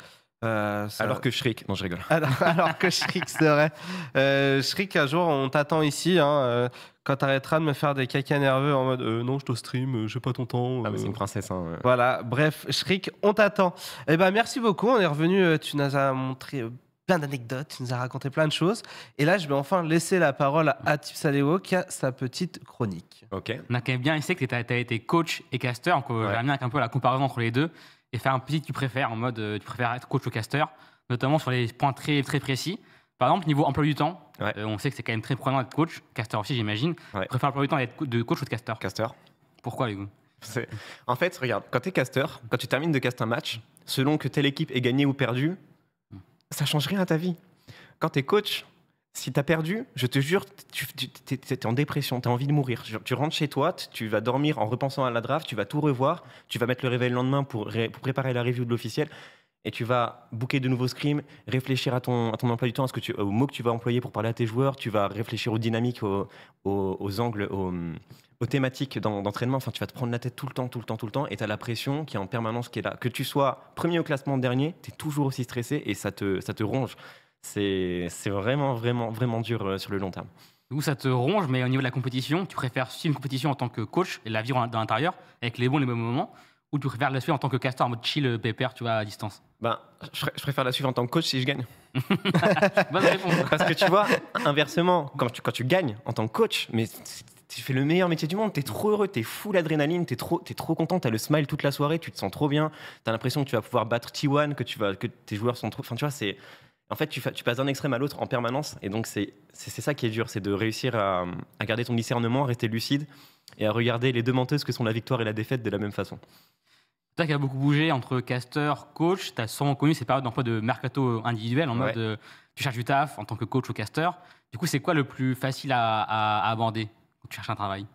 S1: Euh, alors que
S3: Shriek, non je rigole.
S1: (laughs) Alors, que Shriek, c'est vrai. Euh, Shriek, un jour, on t'attend ici. Hein, euh, quand t'arrêteras de me faire des caca nerveux en mode euh, non, je te stream, je j'ai pas ton temps. Ah, mais une princesse. Hein, voilà, bref, Shriek, on t'attend. Eh ben, merci beaucoup. On est revenu. tu nous as montré plein d'anecdotes, tu nous as raconté plein de choses. Et là, je vais enfin laisser la parole à Tip Salewo qui a sa petite chronique. Ok.
S2: On a quand même bien essayé que tu été coach et caster. On va bien un peu la comparaison entre les deux et faire un petit tu préfères en mode euh, tu préfères être coach ou caster, notamment sur les points très, très précis. Par exemple, niveau emploi du temps, euh, on sait que c'est quand même très prenant d'être coach, caster aussi, j'imagine. Tu préfères emploi du temps être de coach ou de
S3: caster Caster. Pourquoi, Hugo En fait, regarde, quand tu es caster, quand tu termines de cast un match, selon que telle équipe est gagnée ou perdue hmm. ça change rien à ta vie. Quand tu es coach, si as perdu, je te jure, tu, es, en dépression, tu as envie de mourir. Tu rentres chez toi, tu vas dormir en repensant à la draft, tu vas tout revoir, tu vas mettre le réveil le lendemain pour, préparer la review de l'officiel et tu vas booker de nouveaux scrims, réfléchir à ton, ton emploi du temps, ce que tu, aux mots que tu vas employer pour parler à tes joueurs, tu vas réfléchir aux dynamiques, aux, angles, aux, aux thématiques d'entraînement. Enfin, tu vas te prendre la tête tout le temps, tout le temps, tout le temps, et tu as la pression qui est en permanence qui est là. Que tu sois premier au classement, dernier, tu es toujours aussi stressé et ça te, ça te ronge c'est vraiment, vraiment, vraiment dur euh, sur le long terme. Où ça te ronge, mais au niveau de la compétition, tu préfères suivre une compétition
S2: en tant que coach et la vivre dans l'intérieur, avec les bons les mauvais moments, ou tu préfères la suivre en tant que castor, en mode chill, euh,
S3: pépère, tu vois, à distance ben, je, préfère la suivre en tant que coach si je gagne. (laughs) Bonne réponse. Parce que tu vois, inversement, quand tu, quand tu gagnes en tant que coach, mais tu fais le meilleur métier du monde, t'es trop heureux, t'es full d'adrénaline, t'es trop, es trop content, t'as le smile toute la soirée, tu te sens trop bien, t'as l'impression que tu vas pouvoir battre T1, que, tu vas, que tes joueurs sont trop. Enfin, tu vois, c'est en fait, tu, passes d'un extrême à l'autre en permanence. Et donc, c'est ça qui est dur, c'est de réussir à, à, garder ton discernement, à rester lucide et à regarder les deux menteuses que sont la victoire et la défaite de la même façon.
S2: Toi qui as beaucoup bougé entre caster, coach, tu as sûrement connu ces périodes d'emploi de mercato individuel en mode euh, tu cherches du taf en tant que coach ou caster. Du coup, c'est quoi le plus facile à, à aborder quand tu cherches un travail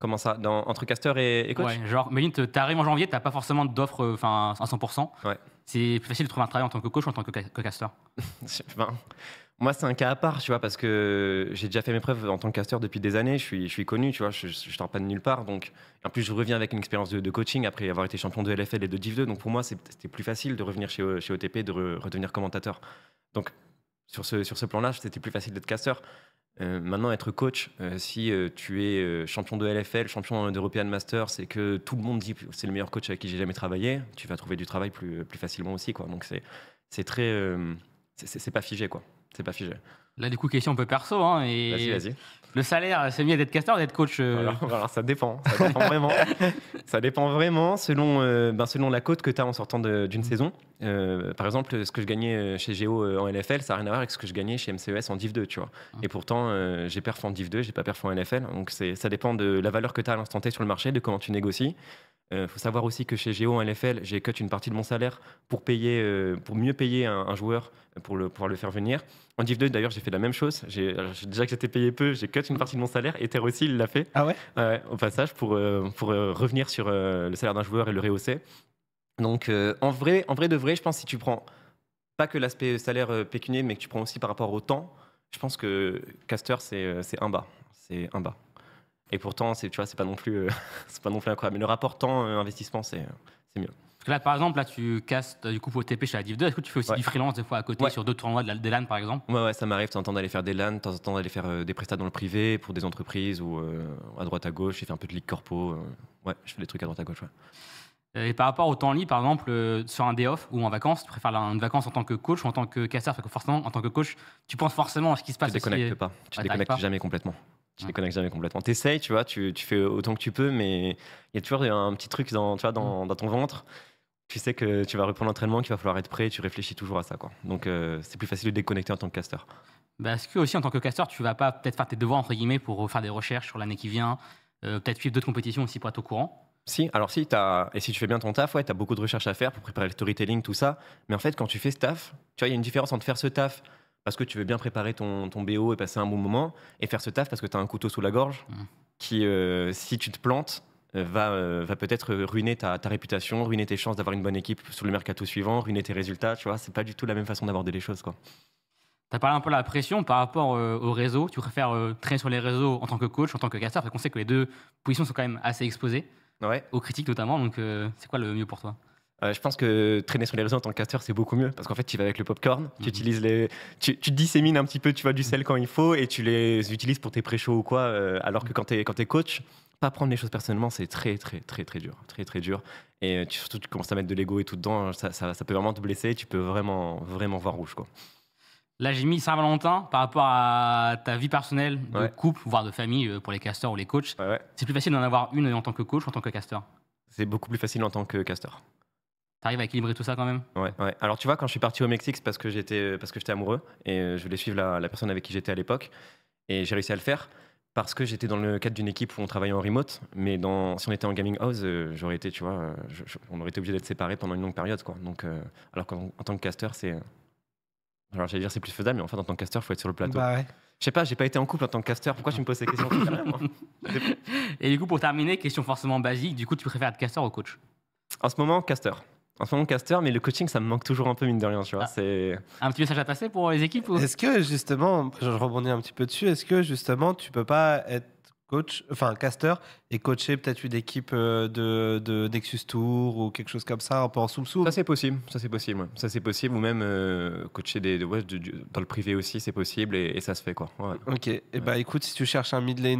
S2: Comment
S3: ça dans, Entre caster et, coach Ouais,
S2: genre, tu en janvier, tu t'as pas forcément d'offres euh, enfin à 100%. C'est plus facile de trouver un travail en tant que coach ou en tant que, caster
S3: (laughs) Moi, c'est un cas à part, tu vois, parce que j'ai déjà fait mes preuves en tant que caster depuis des années. Je suis, je suis connu, tu vois, je, ne pas de nulle part. Donc, en plus, je reviens avec une expérience de, coaching après avoir été champion de LFL et de Div 2. Donc, pour moi, c'était plus facile de revenir chez, chez OTP, de retenir redevenir commentateur. Donc, sur ce, sur ce plan-là, c'était plus facile d'être caster. Euh, maintenant, être coach, euh, si euh, tu es champion de LFL, champion d'European Masters, c'est que tout le monde dit que c'est le meilleur coach avec qui j'ai jamais travaillé, tu vas trouver du travail plus, plus facilement aussi. Quoi. Donc, c'est, c'est très. c'est, pas figé, quoi. C'est pas figé.
S2: Là, du coup, question un peu perso. Hein, et... Vas-y, vas-y.
S3: Le salaire, c'est mieux d'être casteur ou d'être coach euh alors, (laughs) ça dépend. Ça dépend vraiment. ça dépend vraiment selon, euh, ben, selon la cote que tu as en sortant d'une mm. saison. Euh, par exemple, ce que je gagnais chez Géo en NFL, ça n'a rien à voir avec ce que je gagnais chez MCES en Div 2, tu vois. Mm. Et pourtant, j'ai perf en Div 2, j'ai pas perf en NFL. Donc ça dépend de la valeur que tu as à l'instant T sur le marché, de comment tu négocies. Il faut savoir aussi que chez Géo en NFL, j'ai cut une partie de mon salaire pour, payer, pour mieux payer un, un joueur pour, pouvoir le faire venir. En Div 2, d'ailleurs, j'ai fait la même chose. J'ai, déjà que j'étais payé peu, j'ai cut une partie de mon salaire. Et aussi, il l'a fait. Ah ouais Au passage, pour, euh, euh, revenir sur euh, le salaire d'un joueur et le rehausser. Donc, en, vrai, en vrai de vrai, je pense que si tu prends pas que l'aspect salaire pécunier, mais que tu prends aussi par rapport au temps, je pense que caster, c'est, un bas. C'est un bas. Et pourtant, c'est, tu vois, c'est pas non plus, (laughs) c'est pas non plus incroyable. Mais le rapport temps-investissement, c'est mieux. Parce que là, par exemple, là, tu
S2: castes du coup pour TP chez la Div 2. Est-ce que tu fais aussi du freelance des fois à côté sur d'autres tournois, de des LAN par exemple
S3: Ouais, ça m'arrive de temps en temps d'aller faire des LAN, de temps en temps d'aller faire euh, des prestats dans le privé pour des entreprises ou euh, à droite à gauche. J'ai fait un peu de ligue corpo. Euh. ouais, je fais des trucs à droite à gauche. Et par rapport au temps libre, par exemple, sur
S2: un day off ou en vacances, tu préfères une vacance en tant que coach ou en tant que casseur Parce que forcément, en tant que coach, tu penses forcément
S3: à ce qui se passe. Tu te déconnectes pas. Tu te déconnectes jamais complètement tu déconnectes jamais complètement. tu vois, tu, fais autant que tu peux, mais il y a toujours un petit truc dans, tu vois, dans, mm. dans ton ventre tu sais que tu vas reprendre l'entraînement, qu'il va falloir être prêt, tu réfléchis toujours à ça. Quoi. Donc euh, c'est plus facile de déconnecter en tant que caster. parce
S2: ben, Est-ce que aussi en tant que caster, tu vas pas peut-être faire tes devoirs entre guillemets pour euh, faire des recherches sur l'année qui vient, euh, peut-être suivre d'autres compétitions aussi pour être au courant
S3: si, alors si, as, et si tu fais bien ton taf, ouais, tu as beaucoup de recherches à faire pour préparer le storytelling, tout ça. Mais en fait, quand tu fais ce taf, tu vois, il y a une différence entre faire ce taf parce que tu veux bien préparer ton, ton BO et passer un bon moment, et faire ce taf parce que tu as un couteau sous la gorge, mmh. qui, si tu te plantes, euh, va, peut-être ruiner ta, réputation, ruiner tes chances d'avoir une bonne équipe sur le mercato suivant, ruiner tes résultats. Tu vois, c'est pas du tout la même façon d'aborder les choses, quoi.
S2: Tu as parlé un peu de la pression par rapport euh, au réseau. Tu préfères euh, traîner sur les réseaux en tant que coach, en tant que caster. parce qu'on sait que les deux positions sont quand même assez exposées, aux critiques notamment. Donc, c'est quoi le mieux pour toi
S3: je pense que traîner sur les réseaux en tant que caster c'est beaucoup mieux parce qu'en fait, tu vas avec le popcorn, tu mhm. utilises les, tu, tu, dissémines un petit peu, tu vas du sel mhm. quand il faut et tu les utilises pour tes pré-shows ou quoi. alors que mhm. quand tu quand es coach, pas prendre les choses personnellement, c'est très, très, très, très dur. Très, très dur. Et euh, surtout, tu commences à mettre de l'ego et tout dedans, hein, ça, ça, peut vraiment te blesser, tu peux vraiment, vraiment voir rouge, quoi. Là, j'ai mis Saint-Valentin par
S2: rapport à ta vie personnelle, de couple, voire de famille euh, pour les casteurs ou les coachs. C'est plus facile d'en avoir une en tant que coach ou en tant que casteur
S3: C'est beaucoup plus facile en tant que casteur.
S2: T'arrives à équilibrer tout ça quand même
S3: ouais, Alors tu vois, quand je suis parti au Mexique, c'est parce que j'étais parce que j'étais amoureux et euh, je voulais suivre la personne avec qui j'étais à l'époque et j'ai réussi à le faire parce que j'étais dans le cadre d'une équipe où on travaillait en remote, mais si on était en gaming house, euh, j'aurais été, tu euh, on aurait été obligé d'être séparés pendant une longue période, quoi. Donc, euh, alors qu'en tant que caster, c'est, j'allais dire c'est plus faisable, mais fait en tant que caster, faut être sur le plateau. Bah ouais. Je sais pas, j'ai pas été en couple en tant que caster. Pourquoi tu me poses ces questions (laughs) Et du coup, pour
S2: terminer, question forcément basique. Du coup, tu préfères être caster ou coach
S3: En ce moment, caster en ce moment caster, mais le coaching, ça me manque toujours un peu, mine de rien, tu vois. Ah. C'est... Un petit message à passer pour les équipes Est-ce que, justement,
S1: je rebondis un petit peu dessus, est-ce que, justement, tu peux pas être coach, enfin, caster et coacher peut-être une équipe euh, de, de, Nexus Tour ou quelque chose comme ça, un peu en sous-sous Ça, c'est possible,
S3: ça, c'est possible, Ça, c'est possible, ou même euh, coacher des, dans le privé aussi, c'est possible et, ça se fait, quoi. Ok, et bah écoute, si tu
S1: cherches un mid et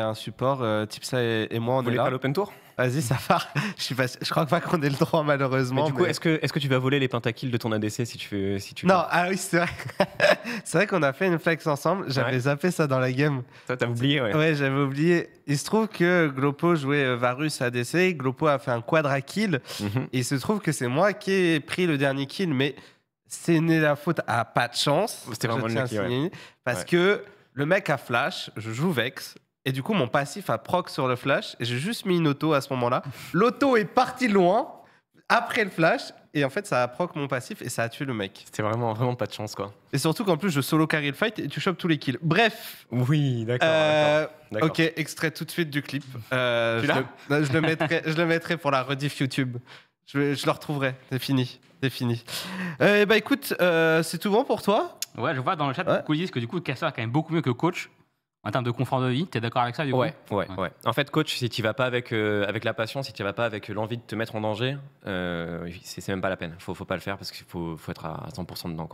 S1: un support, type euh, Tipsa et, moi, on est là. pas l'open tour Vas-y, ça part. je, je crois pas qu'on ait le droit, malheureusement. du coup, est-ce
S3: que, tu vas voler les pentakills de ton ADC si tu veux si
S1: tu Non, ah oui, c'est vrai. (laughs) c'est vrai qu'on a fait une flex ensemble. J'avais zappé ça dans la game.
S3: Toi, t'as oublié, ouais. Ouais,
S1: j'avais oublié. Il se trouve que Glopo jouait euh, Varus ADC. Glopo a fait un quadra kill. Mhm. il se trouve que c'est moi qui ai pris le dernier kill, mais c'est né la faute à pas de chance. C'était vraiment le ouais. Parce que le mec a flash, je joue Vex. Et du coup, mon passif a proc sur le flash. Et j'ai juste mis une auto à ce moment-là. L'auto est partie loin après le flash. Et en fait, ça a proc mon passif et ça a tué le mec. C'était vraiment, vraiment pas de chance, quoi. Et surtout qu'en plus, je solo carry le fight et tu chopes tous les kills. Bref. Oui, d'accord. Euh, ok, extrait tout de suite du clip. Euh, tu je, le, euh, je, le, mettrai, je le mettrai pour la rediff YouTube. Je, le retrouverai. C'est fini. C'est fini. Eh bah écoute, c'est tout bon pour toi Ouais, je vois dans le chat ouais. de que du
S2: coup, Casseur est quand même beaucoup mieux que coach. En termes de confort de vie, tu es d'accord avec ça du ouais,
S3: coup ouais, ouais, En fait, coach, si tu vas pas avec, euh, avec la passion, si tu vas pas avec l'envie de te mettre en danger, euh, c'est même pas la peine. Faut, faut pas le faire parce qu'il faut, faut, être à 100% dedans.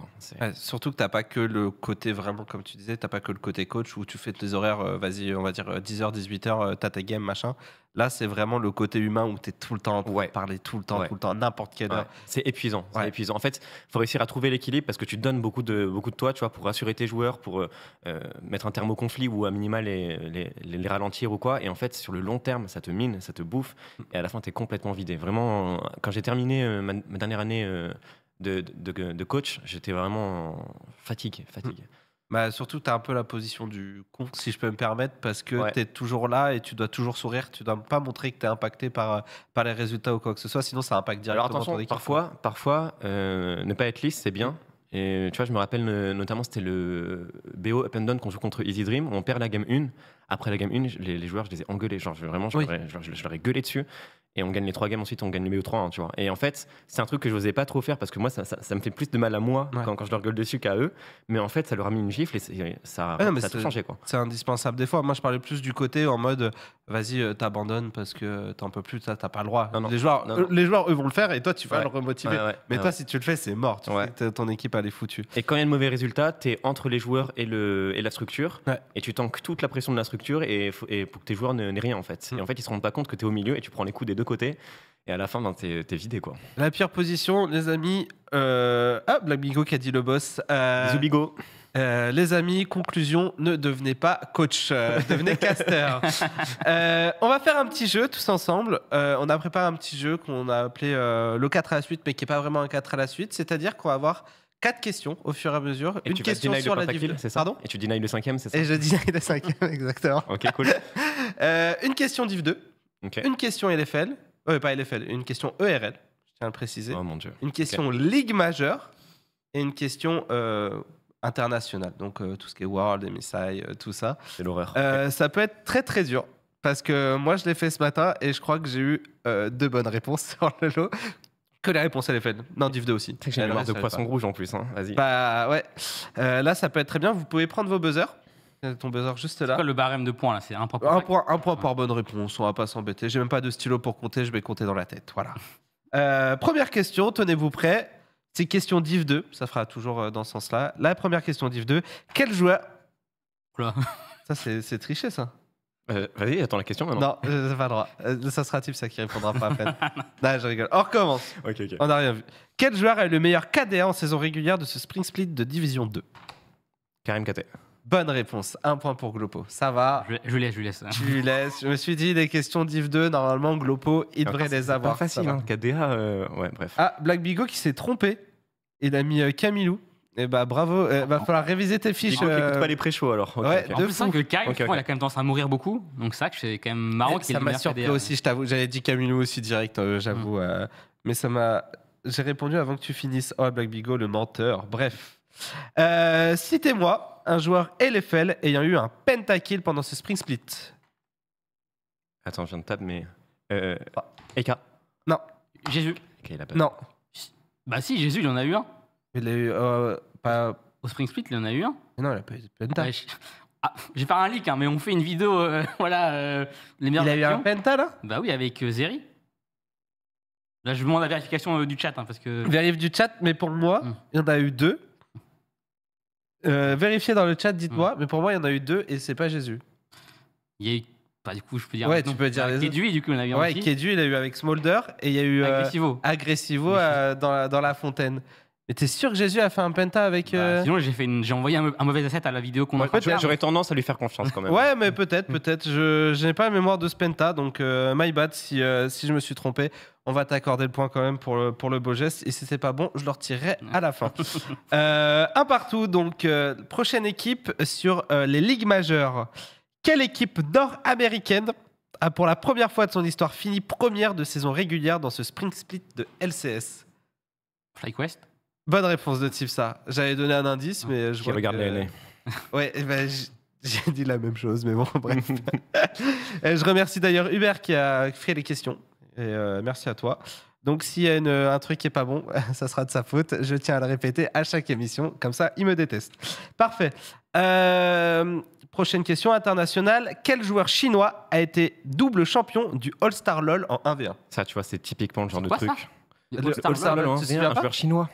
S3: surtout que t'as pas que le côté vraiment,
S1: comme tu disais, t'as pas que le côté coach où tu fais tes horaires, euh, vas-y, on va dire 10h, euh, 18h, t'as ta game, machin.
S3: Là, c'est vraiment le côté humain où tu es tout le temps parler, tout le temps, tout le temps, n'importe quelle C'est épuisant. C'est épuisant. En fait, il faut réussir à trouver l'équilibre parce que tu donnes beaucoup de, beaucoup de toi tu vois, pour rassurer tes joueurs, pour euh, euh, mettre un terme au conflit ou à minima les, les, ralentir ou quoi. Et en fait, sur le long terme, ça te mine, ça te bouffe. Et à la fin, tu es complètement vidé. Vraiment, quand j'ai terminé euh, ma, dernière année de, coach, j'étais vraiment fatigué. fatigué. Bah,
S1: surtout, tu as un peu la position du con, si je peux me permettre, parce que tu es toujours là et tu dois toujours sourire. Tu dois pas montrer que tu es impacté par, euh, par les résultats ou quoi que ce soit, sinon ça impacte directement Alors ton Parfois,
S3: parfois euh, ne pas être lisse, c'est bien. Et tu vois, je me rappelle notamment, c'était le BO Up Down qu'on joue contre Easy Dream. On perd la game 1. Après la game 1, les, joueurs, je les ai engueulés. Genre, vraiment, je, je, je, leur ai, gueulé dessus et on gagne les trois games ensuite, on gagne le BO3, hein, tu vois. Et en fait, c'est un truc que je n'osais pas trop faire parce que moi, ça, ça, me fait plus de mal à moi quand, quand, je leur gueule dessus qu'à eux. Mais en fait, ça leur a mis une gifle et ça, ah ça a tout changé, quoi. C'est indispensable des fois. Moi, je parlais plus du côté en mode vas-y, euh,
S1: t'abandonnes parce que t'en peux plus, t'as pas le droit. les, joueurs, eux, les joueurs, eux vont le faire et toi, tu vas le remotiver. Mais toi, si
S3: tu le fais, c'est mort. Tu ton équipe, elle est foutue. Et quand il y a de mauvais résultats, t'es entre les joueurs et, le, et la structure et tu tankes toute la pression de la structure et, et pour que tes joueurs n'aient rien, en fait. Mmh. Et en fait, ils se rendent pas compte que t'es au milieu et tu prends les coups des deux côté Et à la fin, ben, t'es, vidé, quoi.
S1: La pire position, les amis. Euh... Ah, Black qui a dit le boss. Euh... Zubigo. Euh, les amis, conclusion, ne devenez pas coach, euh, devenez caster. (laughs) Euh, on va faire un petit jeu tous ensemble. on a préparé un petit jeu qu'on a appelé le 4 à la suite, mais qui n'est pas vraiment un 4 à la suite. C'est-à-dire qu'on va avoir quatre questions au fur et à mesure. Et une question sur la div... c'est ça Pardon
S3: Et tu denies le cinquième, c'est ça Et je denie le cinquième, (laughs) exactement. ok, cool.
S1: une question div 2. Une question LFL, euh, pas LFL, une question ERL, je tiens à le préciser. Oh mon Dieu. Une question Ligue majeure et une question euh, internationale. Donc euh, tout ce qui est World, MSI, tout ça. C'est l'horreur. Ça peut être très très dur. Parce que moi, je l'ai fait ce matin et je crois que j'ai eu deux bonnes réponses (laughs) sur le lot. Que les réponses LFL. Non, Div 2 aussi. J'ai une de poisson rouge en plus. Hein. Vas-y. Bah ouais. là, ça peut être très bien. Vous pouvez prendre vos buzzers ton buzzer juste là. Quoi, le barème de points là C'est un point. Par un point, par bonne réponse. On va pas s'embêter. J'ai même pas de stylo pour compter. Je vais compter dans la tête. Voilà. Euh, première question. Tenez-vous prêt C'est question div 2. Ça fera toujours euh, dans ce sens-là. La première question div 2. Quel joueur (laughs) Ça c'est triché ça. Euh, vas-y, attends la question maintenant. Non, ça pas le droit. ça sera type ça qui répondra pas peine (laughs) non, je rigole. On recommence. On n'a rien vu. Quel joueur est le meilleur KDA en saison régulière de ce Spring Split de Division 2 Karim Katé. Bonne réponse. Un point pour Glopo. Ça va. Je, lui laisse, je hein. laisse. lui Je me suis dit, des questions d'Yves 2, normalement, Glopo, il devrait les avoir. Pas facile, hein. KDA, euh, ouais, bref. Ah, Black Bigot qui s'est trompé. Il a mis euh, Camilou. Eh bah bravo, il euh, va falloir réviser tes fiches. Il n'écoute pas les pré alors. ouais, okay. de que il a quand même
S2: tendance à mourir beaucoup. Donc ça, c'est quand même marrant qu'il Ça m'a surpris aussi,
S1: je t'avoue. J'avais dit Camilou aussi direct, j'avoue. Mm. mais ça m'a. J'ai répondu avant que tu finisses. Oh, Black Bigot, le menteur. Bref. Citez-moi un joueur LFL ayant eu un pentakill pendant ce spring split
S3: Attends, je viens de taper, mais.
S1: Euh, ah, Eka. Non. Jésus. Non. Bah si, Jésus, il en a eu un. Il a eu. Euh, pas... Au Spring Split, il en a eu un. non, il a pas eu de
S2: penta. Ah, je... Ah, j'ai pas un leak, hein, mais on fait une vidéo. Euh, (laughs) voilà. les il a eu un pentakill là Bah oui, avec Zeri. Là, je demande la vérification du chat, hein, parce que.
S1: Vérif du chat, mais pour moi, hmm. il y en a eu deux. Euh, vérifiez dans le chat, dites-moi. Mm. Mais pour moi, il y en a eu deux et c'est pas Jésus. Il y a eu. Bah, du coup, je peux dire. Ouais, tu bah, du coup, on a eu Ouais, Kedui, il a eu avec Smolder et il y a eu. Euh, Agressivo. Euh, dans la fontaine. Mais t'es sûr que Jésus a fait un penta avec. Bah, euh, sinon, j'ai fait une- envoyé un, mauvais asset à la vidéo qu'on a en J'aurais
S3: tendance à lui faire confiance quand même.
S1: Ouais, mais peut-être, peut-être. Je, n'ai pas la mémoire de ce penta, donc euh, my bad si, euh, si je me suis trompé. On va t'accorder le point quand même pour le, pour le beau geste. Et si c'est pas bon, je le retirerai à la fin. (laughs) Euh, un partout, donc prochaine équipe sur les ligues majeures. Quelle équipe nord-américaine a pour la première fois de son histoire fini première de saison régulière dans ce spring split de LCS FlyQuest Bonne réponse de ça. J'avais donné un indice, mais je vois. regarde les euh, (laughs) Ouais, eh ben, j'ai dit la même chose, mais bon, (laughs) bref. (laughs) Euh, je remercie d'ailleurs Hubert qui a fait les questions. Et euh, merci à toi. Donc, s'il y a un truc qui est pas bon, ça sera de sa faute. Je tiens à le répéter à chaque émission. Comme ça, il me déteste. Parfait. prochaine question internationale. Quel joueur chinois a été double champion du All-Star LOL en 1v1
S3: Ça, tu vois, c'est typiquement le genre de truc.
S1: Ça All-Star LOL, un joueur chinois.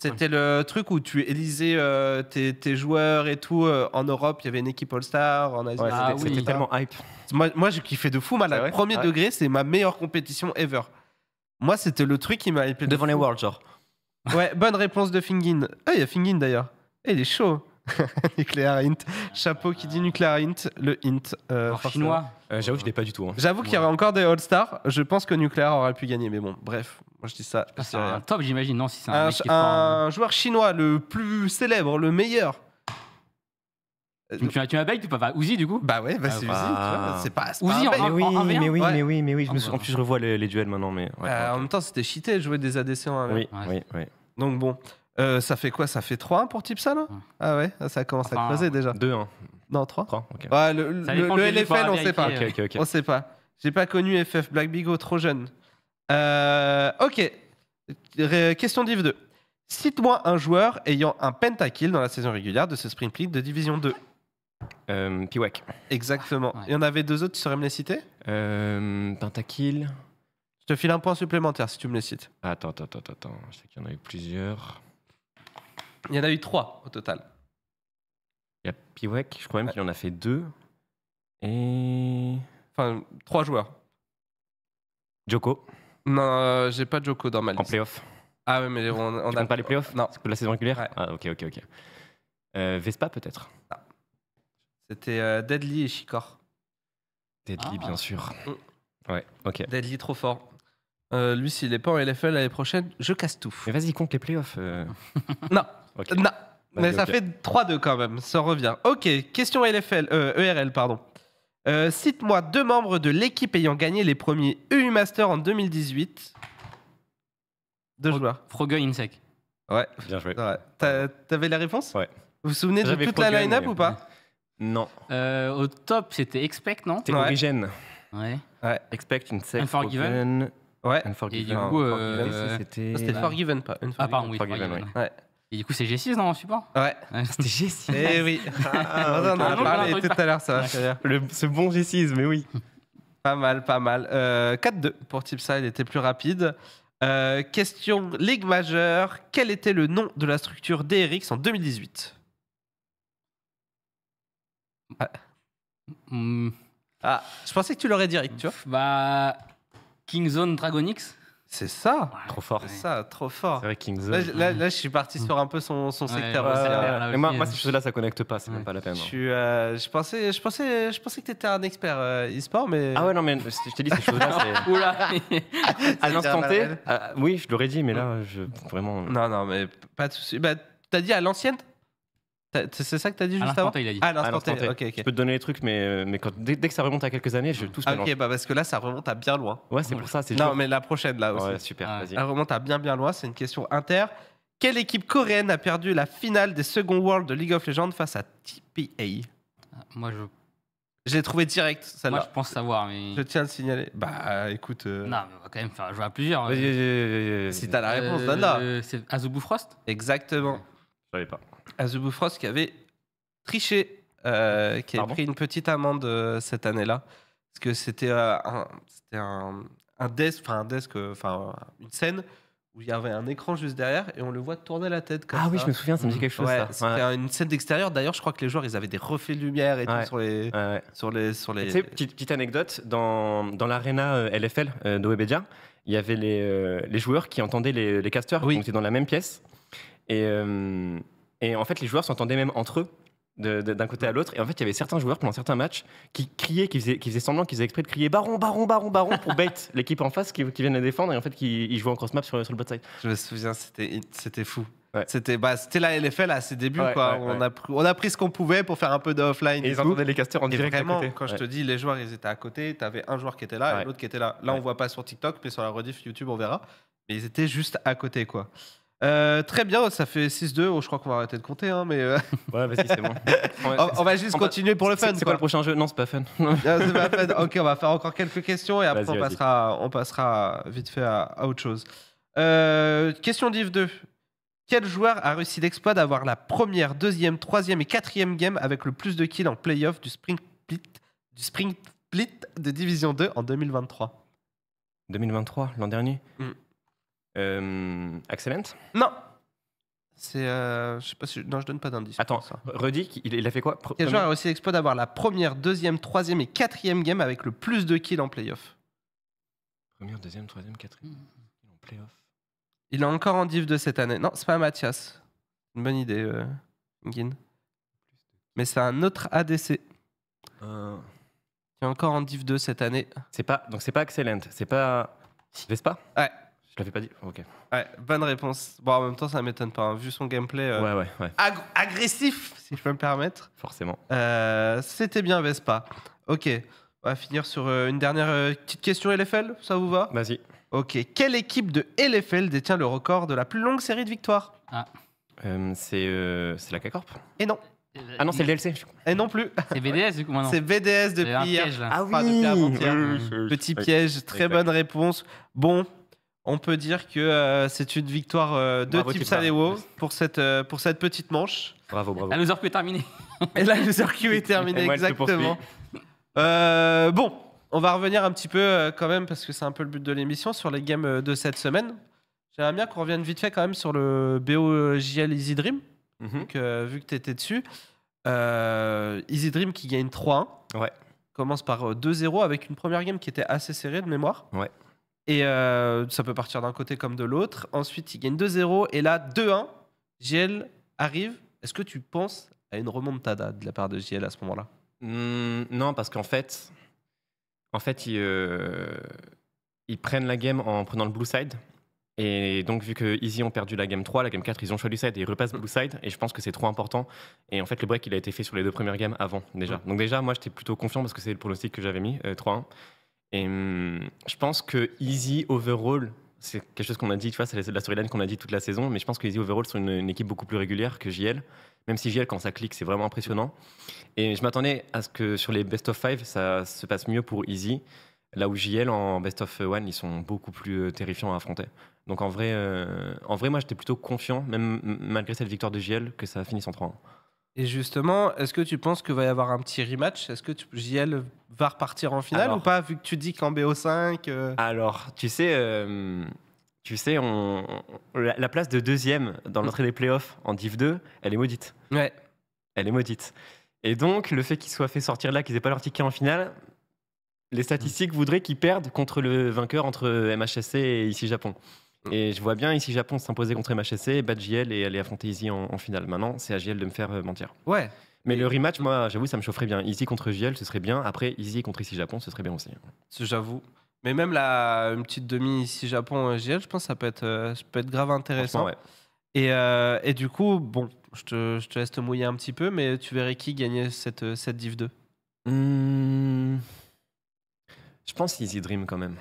S1: C'était le truc où tu élisais euh, tes, joueurs et tout. Euh, en Europe, il y avait une équipe All-Star. En Asie, ah c'était tellement hype. Moi, moi j'ai kiffé de fou. Le premier degré, c'est ma meilleure compétition ever. Moi, c'était le truc qui m'a hypé. Devant les Worlds, genre. Ouais, bonne réponse de Fingin. Ah, il y a Fingin d'ailleurs. Eh, il est chaud. (laughs) Nuclear Hint. Chapeau qui dit Nuclear Hint, le Hint. Euh, chinois.
S3: Euh, j'avoue que je l'ai pas du tout. Hein. J'avoue qu'il y
S1: aurait encore des All-Stars. Je pense que Nuclear aurait pu gagner, mais bon, bref, moi je dis ça. Ah, un top, j'imagine. Non, si c'est un, hein. joueur chinois, le plus célèbre, le meilleur. Tu m'as- tu tu ou pas Uzi, du coup Bah ouais, c'est ah, Uzi, bah. c'est pas, c'est Mais oui, mais, oui mais oui, oui, En plus, je revois les, duels maintenant, mais... Euh, en même temps, c'était cheaté de jouer des ADC en oui, oui, oui. Donc bon, euh, ça fait quoi Ça fait 3-1 pour Tipsa Ah ouais, ah, ça commence à creuser déjà. 2-1. Hein. Non, 3 3, bah, le, le, LFL, on sait pas. On ne sait pas. J'ai pas connu FF Black trop jeune. Euh, ok. question Div 2. Cite-moi un joueur ayant un pentakill dans la saison régulière de ce sprint league de Division 2. Euh, Piwak. Exactement. Il y en avait deux autres, tu saurais me les citer euh, Pentakill. Je te file un point supplémentaire si tu me les cites. Attends, attends, attends, attends. Je sais qu'il y en a eu
S3: plusieurs. Il y en
S1: a eu trois au total.
S3: Il y a Piwek, je crois même qu'il en a fait deux. Et. Enfin, trois joueurs.
S1: Joko. Non, euh, j'ai pas Joko dans ma liste. En playoff. Ah oui, mais on, on tu a. pas les
S3: playoffs Non. C'est la saison régulière Ah, ok, ok, ok. Euh, Vespa peut-être
S1: C'était euh, Deadly et Chicor. Deadly, ah. bien sûr. Mm. Ouais, ok. Deadly, trop fort. lui, s'il n'est pas en LFL l'année prochaine, je casse tout. Mais vas-y,
S3: compte les playoffs. non, (laughs)
S1: Non, bah, mais ça fait 3-2 quand même, ça revient. Ok, question LFL, ERL, euh, e pardon. Euh, cite-moi deux membres de l'équipe ayant gagné les premiers EU Masters en 2018. Deux joueurs. Frogue Insec. Ouais. Bien joué. T'avais la réponse Ouais. Vous vous souvenez de toute la line-up ou pas
S3: Non. Euh, au top, c'était Expect, non C'était ouais. Ouais. ouais. Expect, Insec, Unforgiven. Ouais. Et du coup, c'était. Forgiven,
S1: pas Ah, pardon, oui. Forgiven, Forgiven, ouais. Et du coup, c'est G6 dans mon support Ouais. C'était G6. Eh oui. (laughs) Ah, (laughs) on en a parlé tout à l'heure, ça va
S3: Ce bon G6, mais oui.
S1: (laughs) Pas mal, pas mal. 4-2 euh, pour Tipside, il était plus rapide. Euh, question Ligue majeure. Quel était le nom de la structure DRX en 2018 Ah, je pensais que tu l'aurais direct, tu vois. Bah. Kingzone Dragonix c'est ça. trop fort. C'est ça, trop fort. C'est vrai, King's là, là, je suis parti sur un peu son, secteur. Ouais, hein. moi, hein. ces choses-là, ça connecte pas, c'est même pas la peine. Je, hein. euh, je, pensais, je, pensais, je pensais que tu étais un expert euh, e-sport, mais. Ah ouais, non, mais je t'ai dit, ces choses-là, (laughs) Oula
S3: (laughs) À l'instant T, euh, oui, je l'aurais dit, mais là, je... vraiment.
S1: Non, non, mais pas de souci. Bah, T'as dit à l'ancienne c'est ça que tu as dit juste avant il a dit. Ah, l'instant T. Je peux te
S3: donner les trucs, mais, euh, mais dès, que ça remonte à quelques années, je tous ah, Ok,
S1: bah parce que là, ça remonte à bien loin.
S3: Ouais, c'est pour ça. Non, mais la prochaine, là aussi. super, vas-y. Elle
S1: remonte à bien, bien loin. C'est une question inter. Quelle équipe coréenne a perdu la finale des Second World de League of Legends face à TPA ah, Moi, je. Je l'ai trouvé direct, celle-là. Moi, je pense savoir, mais. Je tiens à le signaler. Bah, écoute. Euh, non, mais on va quand même faire jouer à plusieurs. Si t'as la réponse, donne-la. Euh, c'est Azubu Frost Exactement. Je savais pas à Frost qui avait triché, euh, qui a pris une petite amende euh, cette année-là. Parce que c'était euh, un, un, un, desk, enfin enfin une scène où il y avait un écran juste derrière et on le voit tourner
S3: la tête comme ah oui, je me souviens, ça me dit quelque chose.
S1: c'était une scène d'extérieur. D'ailleurs, je crois que les joueurs, ils avaient des reflets de lumière et tout sur
S3: les, sur les, sur les. Tu petite, anecdote dans dans l'arena LFL de d'Oebedia, il y avait les, les, joueurs qui entendaient les, les casteurs, oui. étaient dans la même pièce. Et, et en fait, les joueurs s'entendaient même entre eux d'un côté à l'autre. Et en fait, il y avait certains joueurs pendant certains matchs qui criaient, qui faisaient, semblant, qu'ils faisaient exprès de crier baron, baron, baron, baron pour bait (laughs) l'équipe en face qui, qui viennent défendre et en fait qui ils jouaient en cross-map sur, le bot side. Je me souviens,
S1: c'était fou. C'était bah, la LFL à ses débuts. quoi. on, a pris, on a pris ce qu'on pouvait pour faire un peu d'offline. Et ils entendaient les casters en direct. à côté. quand je te dis, les joueurs, ils étaient à côté. Tu avais un joueur qui était là et l'autre qui était là. Là, on voit pas sur TikTok, mais sur la rediff YouTube, on verra. Mais ils étaient juste à côté. quoi. Euh, très bien, ça fait 6-2. je crois qu'on va arrêter de compter, hein, mais. Euh, (laughs) ouais, vas-y, c'est bon. (laughs) on, va juste continuer pour le fun. C'est quoi le prochain jeu Non, c'est pas fun. (laughs) pas fun. Ok, on va faire encore quelques questions et après on passera, on passera vite fait à, autre chose. Euh, question div 2. Quel joueur a réussi l'exploit d'avoir la première, deuxième, troisième et quatrième game avec le
S3: plus de kills en playoff du Spring Split, du spring split de Division 2 en 2023 2023, l'an dernier. Mm. Euh, excellent Non c'est. Euh, je sais pas si. Non, je donne pas d'indice. Attends, ça. Hein. il, a fait quoi
S1: joueur a réussi l'exploit d'avoir la première, deuxième, troisième et quatrième game avec le plus de kills en playoff.
S3: Première, deuxième, troisième, quatrième en playoff.
S1: Il est encore en div de cette année. Non, c'est pas Mathias. Une bonne idée, euh, Mais c'est un autre ADC. Euh... est encore en div 2 cette année. C'est pas donc c'est pas Excellent, c'est pas pas Ouais. Je l'avais pas dit Ok. Ouais, bonne réponse. Bon, en même temps, ça m'étonne pas. Hein. vu son gameplay euh, Ouais, ouais, ouais. agressif, si je peux me permettre. Forcément. Euh, c'était bien Vespa. Ok. On va finir sur euh, une dernière petite question LFL, ça vous va Vas-y. Ok. Quelle équipe de LFL détient le record de la plus longue série de victoires ah.
S3: Euh, c'est c'est la K-Corp
S1: Et non. Ah non, c'est le DLC. Et non
S3: plus. C'est BDS du coup C'est BDS depuis Ah oui. Petit
S1: piège, très bonne réponse. Bon, on peut dire que euh, c'est une victoire euh, de pour cette, euh, pour cette petite manche. Bravo, bravo. La loser Q (laughs) est terminée. Et la loser Q est terminée, exactement. bon, on va revenir un petit peu quand même, parce que c'est un peu le but de l'émission, sur les games de cette semaine. J'aimerais bien qu'on revienne vite fait quand même sur le BOJL Easy Dream, mhm. Donc, vu que tu étais dessus. Easy Dream qui gagne 3-1. Ouais. Commence par 2-0 avec une première game qui était assez serrée de mémoire. Ouais. Et euh, ça peut partir d'un côté comme de l'autre. Ensuite, il gagne 2-0. Et là, 2-1, Giel arrive. Est-ce que tu penses à une remontada de la part de Giel à ce moment-là
S3: hmm, Non, parce qu'en fait, en fait euh, ils, prennent la game en prenant le blue side. Et donc, vu que Easy ont perdu la game 3, la game 4, ils ont choisi side et ils repassent blue side. Et je pense que c'est trop important. Et en fait, le break, il a été fait sur les deux premières games avant, déjà. Donc, déjà, moi, j'étais plutôt confiant parce que c'est le pronostic que j'avais mis, 3-1. Euh, et hum, je pense que Easy overall, c'est quelque chose qu'on a dit, tu vois, c'est la storyline qu'on a dit toute la saison, mais je pense que Easy overall sont une, équipe beaucoup plus régulière que JL. Même si JL, quand ça clique, c'est vraiment impressionnant. Et je m'attendais à ce que sur les best of five, ça se passe mieux pour Easy. Là où JL en best of one, ils sont beaucoup plus euh, terrifiants à affronter. Donc en vrai, euh, en vrai moi j'étais plutôt confiant, même malgré cette victoire de JL, que ça finisse en 3 -1.
S1: Et justement, est-ce que tu penses qu'il va y avoir un petit rematch Est-ce que JL va repartir en finale ou pas, vu que tu dis qu'en
S3: BO5 euh, Alors, tu sais, euh, tu sais on, la, place de deuxième dans l'entrée des playoffs en Div 2, elle est maudite. Ouais. Elle est maudite. Et donc, le fait qu'ils soient fait sortir là, qu'ils n'aient pas leur ticket en finale, les statistiques voudraient qu'ils perdent contre le vainqueur entre MHSC et ici Japon. Mm. Et je vois bien ici Japon s'imposer contre MHSC, battre JL et aller affronter ICI en, finale. Maintenant, c'est à JL de me faire euh, mentir. Ouais. Mais le rematch, moi, j'avoue, ça me chaufferait bien. ICI contre JL, ce serait bien. Après, ICI contre ici Japon, ce serait bien aussi. J'avoue.
S1: Mais même la une petite demi ici Japon euh, JL, je pense que ça peut être, euh, ça peut être grave intéressant. Et, et, du coup, bon, je te, je te, laisse te mouiller un petit peu, mais tu verrais qui gagner
S3: cette, cette Div 2 hmm. Je pense ICI Dream quand même.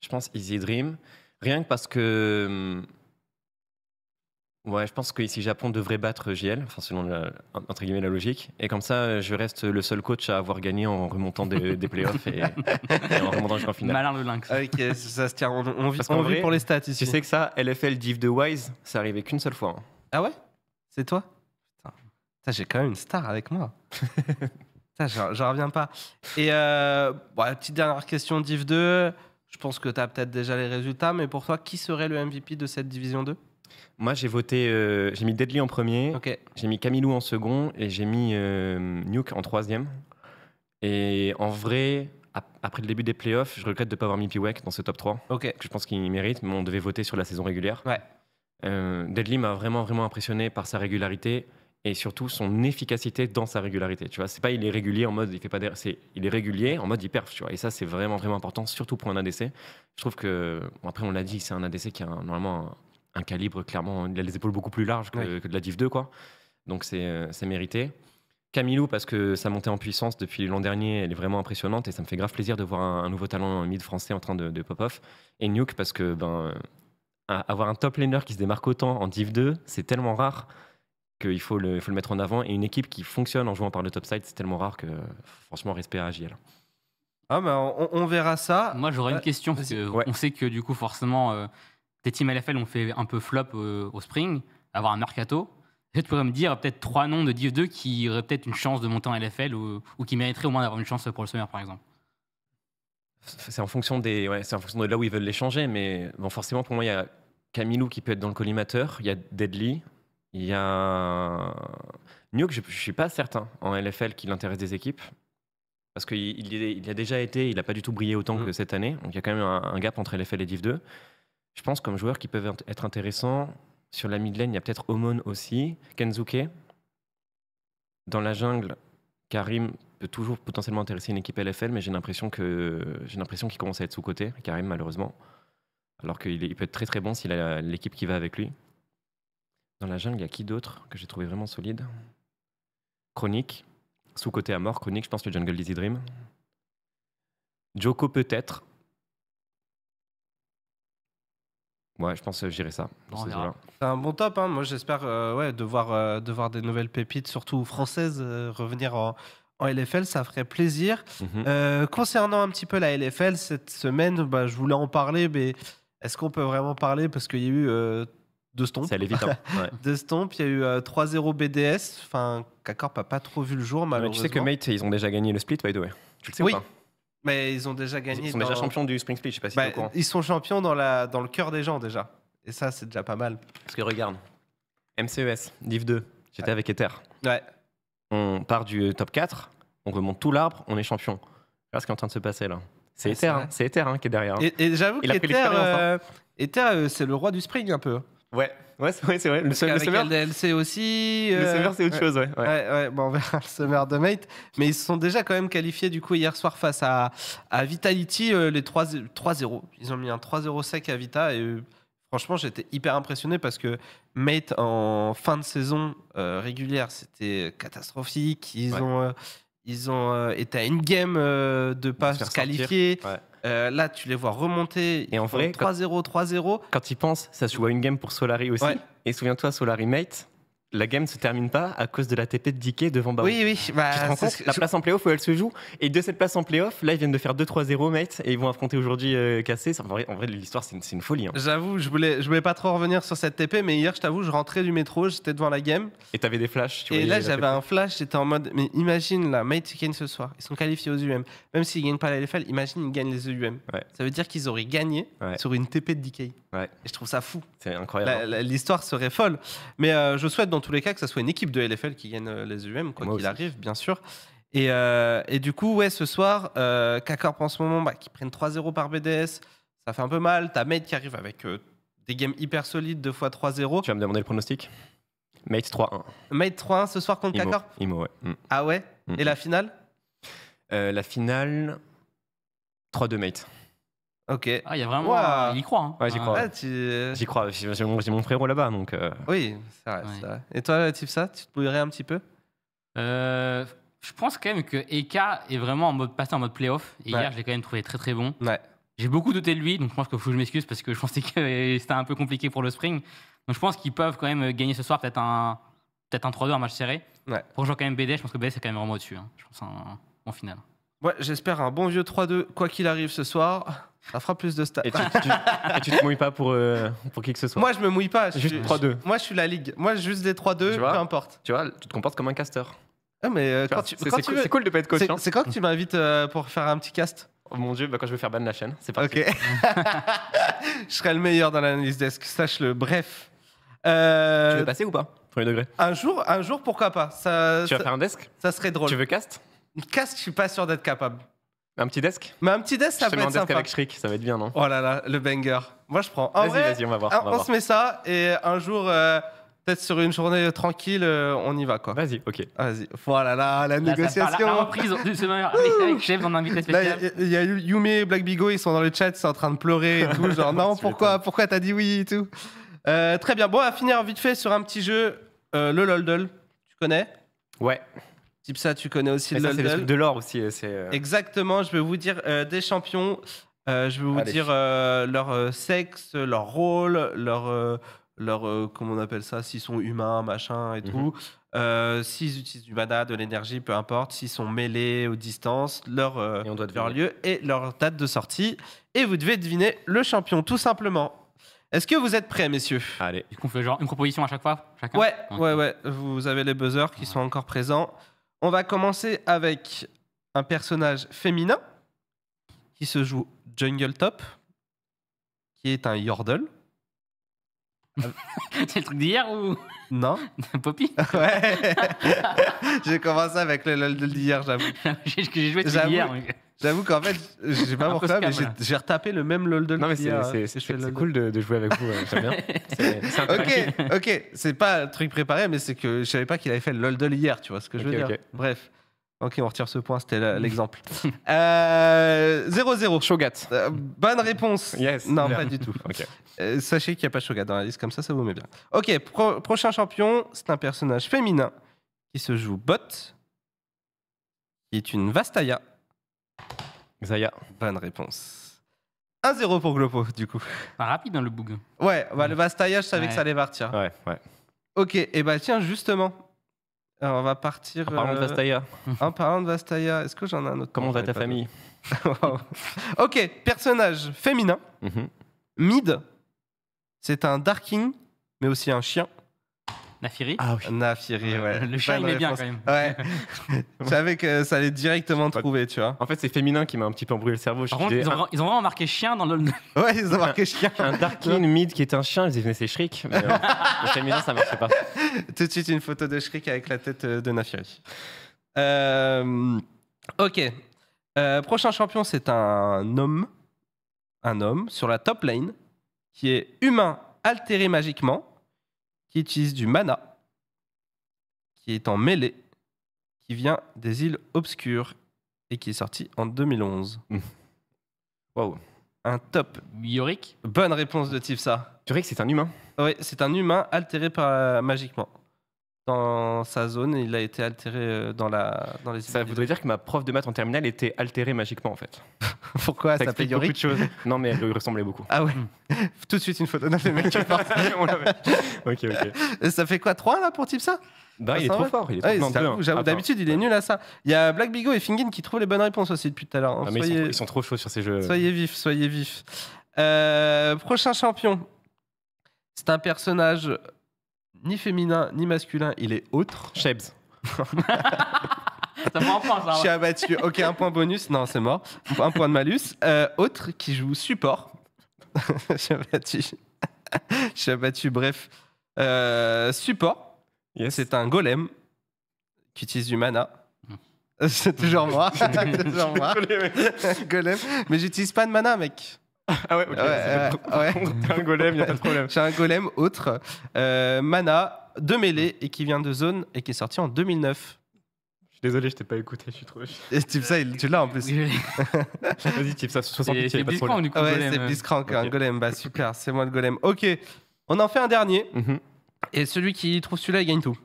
S3: Je pense Easy Dream. Rien que parce que. Hmm, ouais, je pense qu'ici, Japon devrait battre JL, enfin, selon la, entre guillemets, la logique. Et comme ça, je reste le seul coach à avoir gagné en remontant des, (laughs) playoffs et, en remontant jusqu'en finale. Malin le lynx. Ah, ok, ça se tient. On, vit, pour les stats ici. Tu sais que ça, LFL Div de Wise, ça arrivait qu'une seule fois. Hein.
S1: Ah ouais C'est toi Putain, j'ai quand même une star avec moi. (laughs) je j'en reviens pas. Et euh, petite dernière question, Div 2. Je pense que tu as peut-être déjà les résultats, mais pour toi, qui serait le MVP de cette division 2
S3: Moi, j'ai voté, euh, j'ai mis Deadly en premier, j'ai mis Camilou en second et j'ai mis euh, Nuke en troisième. Et en vrai, après le début des playoffs, je regrette de ne pas avoir mis Piwek dans ce top 3. Que je pense qu'il mérite, mais on devait voter sur la saison régulière. Ouais. Euh, Deadly m'a vraiment, vraiment impressionné par sa régularité et surtout son efficacité dans sa régularité. Tu vois, c'est pas il est régulier en mode il fait pas c'est il est régulier en mode il Tu vois, et ça c'est vraiment vraiment important, surtout pour un ADC. Je trouve que après on l'a dit, c'est un ADC qui a normalement un, calibre clairement, il a les épaules beaucoup plus larges que, de la Div 2 quoi. Donc euh, c'est mérité. Camilou parce que sa montée en puissance depuis l'an dernier, elle est vraiment impressionnante et ça me fait grave plaisir de voir un, nouveau talent mid français en train de, pop off. Et Nuke parce que ben euh, avoir un top laner qui se démarque autant en Div 2, c'est tellement rare qu'il faut le, faut le mettre en avant. Et une équipe qui fonctionne en jouant par le top side, c'est tellement rare que franchement, respect à JL
S1: Ah bah, on, verra
S2: ça. Moi j'aurais une question, parce qu'on sait que du coup forcément, euh, tes teams LFL ont fait un peu flop euh, au spring, avoir un mercato. peut tu pourrais me dire peut-être trois noms de Div 2 qui auraient peut-être une chance de monter en LFL ou, qui mériteraient au moins d'avoir une chance pour le summer par exemple.
S3: C'est en fonction des, en fonction de là où ils veulent les changer, mais bon forcément pour moi il y a Camilo qui peut être dans le collimateur, il y a Deadly, il y a je ne suis pas certain en LFL qu'il intéresse des équipes. Parce qu'il il a déjà été, il n'a pas du tout brillé autant mm. que cette année. Donc il y a quand même un, gap entre LFL et Div 2. Je pense comme joueur qui peuvent être intéressants. Sur la mid lane, il y a peut-être Omon aussi, Kenzuke. Dans la jungle, Karim peut toujours potentiellement intéresser une équipe LFL, mais j'ai l'impression que j'ai l'impression qu'il commence à être sous côté, Karim malheureusement. Alors qu'il peut être très très bon s'il a l'équipe qui va avec lui. Dans la jungle, il y a qui d'autre que j'ai trouvé vraiment solide Chronique, sous-côté à mort, Chronique, je pense le Jungle Dizzy Dream. Joko peut-être. Ouais, je pense que euh, j'irai ça. C'est
S1: un bon top. Hein. Moi, j'espère euh, ouais, de, voir, euh, de voir des nouvelles pépites, surtout françaises, revenir en, LFL, ça ferait plaisir. Mhm. concernant un petit peu la LFL, cette semaine, bah, je voulais en parler, mais est-ce qu'on peut vraiment parler Parce qu'il y a eu
S3: deux stomp, Ça allait vite. Hein.
S1: (laughs) deux Il y a eu 3-0 euh, BDS. Enfin, Kakorp n'a pas trop
S3: vu le jour, malheureusement. Mais tu sais que Mate, ils ont déjà gagné le split, by the way. Tu le sais oui. pas
S1: mais ils ont déjà gagné. Ils sont déjà champions
S3: du Spring Split, je sais pas si tu es au bah, Ils
S1: sont champions dans, la, dans le cœur des gens déjà. Et ça, c'est déjà pas mal.
S3: Parce que regarde, MCES, Div 2, j'étais avec Ether. Ouais. On part du euh, top 4, on remonte tout l'arbre, on est champion. Regarde ce qui est en train de se passer là. C'est Ether, c'est hein. Ether hein, qui est derrière. Et, j'avoue qu'Ether,
S1: Ether euh, c'est le roi du spring un peu.
S3: Ouais, ouais c'est vrai. Le, le avec
S1: summer, aussi. Le euh, Summer, c'est autre chose, ouais. Ouais. ouais. bon, on verra le Summer de Mate. Mais ils se sont déjà quand même qualifiés du coup hier soir face à, à Vitality, euh, les 3-0. Ils ont mis un 3-0 sec à Vita et. Euh, franchement, j'étais hyper impressionné parce que Mate en fin de saison régulière, c'était catastrophique. Ils ont, ils ont été à une game de pas se qualifier. Ouais.
S3: Euh, là, tu les vois remonter. Et en vrai, 3-0, 3-0. Quand ils pensent ça se joue une game pour Solari aussi. Et souviens-toi, Solari Mate, la game se termine pas à cause de la TP de DK devant Baron Oui, oui. tu bah, la place en playoff où elle se joue. Et de cette place en playoff, là, ils viennent de faire 2-3-0, mate. Et ils vont affronter aujourd'hui euh, Cassé. En vrai, l'histoire, c'est une, folie. Hein.
S1: J'avoue, je voulais, je voulais pas trop revenir sur cette TP, mais hier, je t'avoue, je rentrais du métro, j'étais devant la game.
S3: Et t'avais des flashs. Tu et là, j'avais un
S1: flash, j'étais en mode, mais imagine là, mate, ils gagnent ce soir. Ils sont qualifiés aux UM. Même s'ils gagnent pas la LFL, imagine, ils gagnent les UM. Ça veut dire qu'ils auraient gagné sur une TP de DK. Ouais. Et je trouve ça fou. C'est incroyable. Hein. L'histoire serait folle. Mais euh, je souhaite dans tous les cas que ça soit une équipe de LFL qui gagne euh, les UM, quoi qu'il arrive, bien sûr. Euh, et, du coup, ouais, ce soir, euh, k en ce moment, bah, qui prennent 3-0 par BDS, ça fait un peu mal. T'as Mate qui arrive avec euh, des games hyper solides, 2 fois 3-0. Tu vas me demander le pronostic Mate 3-1. Mate 3-1 ce soir contre K-Corp
S3: mm. Ah ouais mm, Et la mm. finale La finale, 3-2 Mate. Ok. Ah, il y a vraiment. Il y croit. Hein. Ouais, j'y crois. Ah, j'y crois. J'ai mon, frérot
S1: là-bas, donc. Euh. Oui, c'est vrai. Et toi, ça tu te brûlerais un petit peu euh,
S2: Je pense quand même que Eka est vraiment en mode passé en mode playoff. Et hier, je l'ai quand même trouvé très très bon. J'ai beaucoup douté de lui, donc je pense qu'il faut que je m'excuse parce que je pensais que (laughs) c'était un peu compliqué pour le spring. Donc je pense qu'ils peuvent quand même gagner ce soir, peut-être un, peut un 3-2, un match serré. Ouais. Pour jouer quand même BD, je pense que BD c'est quand même vraiment au-dessus. Hein. Je pense en, en finale.
S1: Ouais, j'espère un bon vieux 3-2, quoi qu'il arrive ce soir. Ça fera plus de stats. Et tu, tu, te mouilles pas pour, euh, pour qui que ce soit Moi, je me mouille pas. juste 3-2. Moi, je suis la ligue. Moi, juste des 3-2, peu importe. Tu vois, tu te comportes comme un caster. Ah, mais euh, quand tu, c'est, cool de pas être coach. C'est, hein. quand que tu m'invites euh, pour faire un petit cast oh mon dieu, bah quand je vais faire ban la chaîne, c'est parti. Ok. (laughs) je serai le meilleur dans l'analyse desk, sache-le. Bref. Tu veux passer ou pas Un jour, un jour, pourquoi pas ça, Tu vas faire un desk Ça serait drôle. Tu veux cast une casque, je suis pas sûr d'être capable. Un petit desk Mais un petit desk, ça je va être un desk avec
S3: Shriek, ça va être bien, non Oh
S1: là là, le banger. Moi, je prends. Vas-y, vas-y, on va voir. Ah, on, se met ça et un jour, euh, peut-être sur une journée tranquille, euh, on y va, quoi. Vas-y, ok. Vas-y. Voilà, là, la Là, ça négociation. La, reprise de meilleur. avec, Chef, on invité spécial. il y a Yume et Black Bigo, ils sont dans le chat, ils sont en train de pleurer et tout. Genre, (laughs) non, pourquoi, pourquoi t'as dit oui et tout. Euh, très bien. Bon, à finir vite fait sur un petit jeu, euh, le LOLDL. Tu connais Ouais. Type ça, tu connais aussi le de l'or aussi. Euh, euh. Exactement, je vais vous dire euh, des champions. je vais vous dire leur sexe, leur rôle, leur, leur comment on appelle ça, s'ils sont humains, machin et mhm. tout. s'ils utilisent du mana, de l'énergie, peu importe, s'ils sont mêlés aux distances, leur, on doit leur lieu et leur date de sortie. Et vous devez deviner le champion, tout simplement. Est-ce que vous êtes prêts, messieurs Allez. fait genre une proposition à chaque fois chacun Ouais, ouais, ouais. Vous avez les buzzers qui sont encore présents. On va commencer avec un personnage féminin qui se joue Jungle Top, qui est un Yordle. (laughs) C'est le truc d'hier ou Non. (laughs) Poppy (laughs) Ouais J'ai commencé avec le LOL de l'hier, j'avoue. J'ai joué tout hier. J'avoue qu'en fait, je pas pourquoi, mais j'ai retapé le même LOL de Non, mais c'est euh,
S3: cool de, jouer avec vous, j'aime bien.
S1: (laughs) ok, ok, c'est pas un truc préparé, mais c'est que je savais pas qu'il avait fait le LOL de hier, tu vois ce que je veux dire. Bref. Ok, on retire ce point, c'était (laughs) l'exemple. 0-0. Euh, Shogat. Euh, bonne réponse. Yes. Non, pas (laughs) du tout. sachez qu'il n'y a pas Shogat dans la liste, comme ça, ça vous met bien. Ok, prochain champion, c'est un personnage féminin qui se joue bot, qui est une Vastaya. Xaya. Bonne réponse. 1-0 pour Glopo, du coup. Pas rapide, hein, le bug Ouais, bah, le Vastaya je savais que ça allait partir. Ouais, ouais. Ok, et eh bah tiens, justement, on va partir. En parlant de euh, Vastaya. (laughs) En parlant de Vastaya, est-ce que j'en ai un autre Comment va ta famille (laughs) Ok, personnage féminin. Mhm. Mid, c'est un darking, mais aussi un chien. Nafiri Ah oui. Nafiri, ouais. Le chat, il est bien quand même. Ouais.
S3: (laughs) je savais que ça allait directement trouver, tu vois. En fait, c'est féminin qui m'a un petit peu embrouillé le cerveau. Par contre, ah.
S2: ils, ont, vraiment marqué chien dans le.
S1: (laughs)
S3: ouais, ils ont marqué (laughs) chien. Un Darkling mid qui est un chien, ils disaient, c'est Shriek. Mais euh, le féminin,
S1: ça marche pas. Tout de suite, une photo de Shriek avec la tête euh, de Nafiri. Euh, ok. prochain champion, c'est un homme. Un homme sur la top lane qui est humain altéré magiquement qui utilise du mana, qui est en mêlée, qui vient des îles obscures et qui est sorti en 2011. Mmh. Waouh. Un top. Yorick Bonne réponse de Tifsa. Yorick, c'est un humain. Oui, c'est un humain altéré par, euh, magiquement dans sa zone, il a été altéré euh, dans,
S3: la, dans les Ça voudrait dire que ma prof de maths en terminale était altérée magiquement, en fait. (laughs) Pourquoi Ça, ça beaucoup de choses. Non, mais elle lui ressemblait beaucoup. Ah ouais
S1: (laughs) Tout de suite, une photo. d'un des (laughs) ok,
S3: ok.
S1: Ça fait quoi 3 là pour type ça
S3: bah, il est trop fort. Il est d'habitude,
S1: il est nul à ça. Il y a Black Bigot et Fingin qui trouvent les bonnes réponses aussi depuis tout à l'heure. Hein. Ah, ils, sont trop chauds sur ces jeux. Soyez vifs, soyez vifs. Euh, prochain champion. C'est un personnage ni féminin ni masculin, il est autre. Shebs. (laughs) ça un Je suis abattu. Ok, un point bonus. Non, c'est mort. Un point de malus. Euh, autre qui joue support. Je suis (laughs) abattu. Je suis (laughs) abattu. Bref. Euh, support. C'est un golem qui utilise du mana. Mm. C'est toujours moi. toujours moi. golem. Mais j'utilise pas de mana, mec. Ah ouais, ok. Ouais, (laughs) un golem, y a pas de problème. J'ai un golem autre. Euh, mana, de mêlée, et qui vient de zone, et qui est sorti en 2009. Je suis désolé, je t'ai pas écouté, je suis trop. Et type ça tu l'as en plus. (laughs) Vas-y, type ça, 70 C'est Blitzcrank, du coup. Ah ouais, c'est euh. un golem. Bah super, c'est moi le golem. Ok, on en fait un dernier, mhm. et celui qui trouve celui-là, il gagne tout.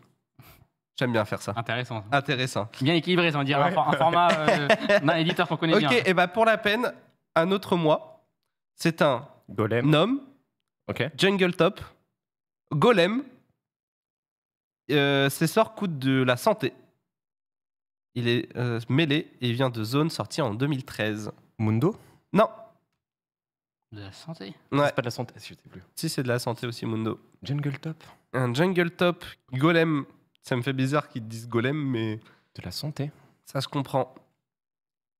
S1: J'aime bien faire ça. Intéressant. Intéressant. Bien équilibré, ça veut dire un, un format euh, d'un éditeur qu'on connaît Ok, et bah pour la peine, un autre mois. C'est un golem. nom, ok, jungle top, golem. Euh, ses sorts coûtent de la santé. Il est euh, mêlé et vient de Zone sorti en 2013. Mundo Non. De la santé Non, C'est pas de la santé, si Si, c'est de la santé aussi, Mundo. Jungle top Un jungle top, golem. Ça me fait bizarre qu'ils disent golem, mais. De la santé Ça se comprend.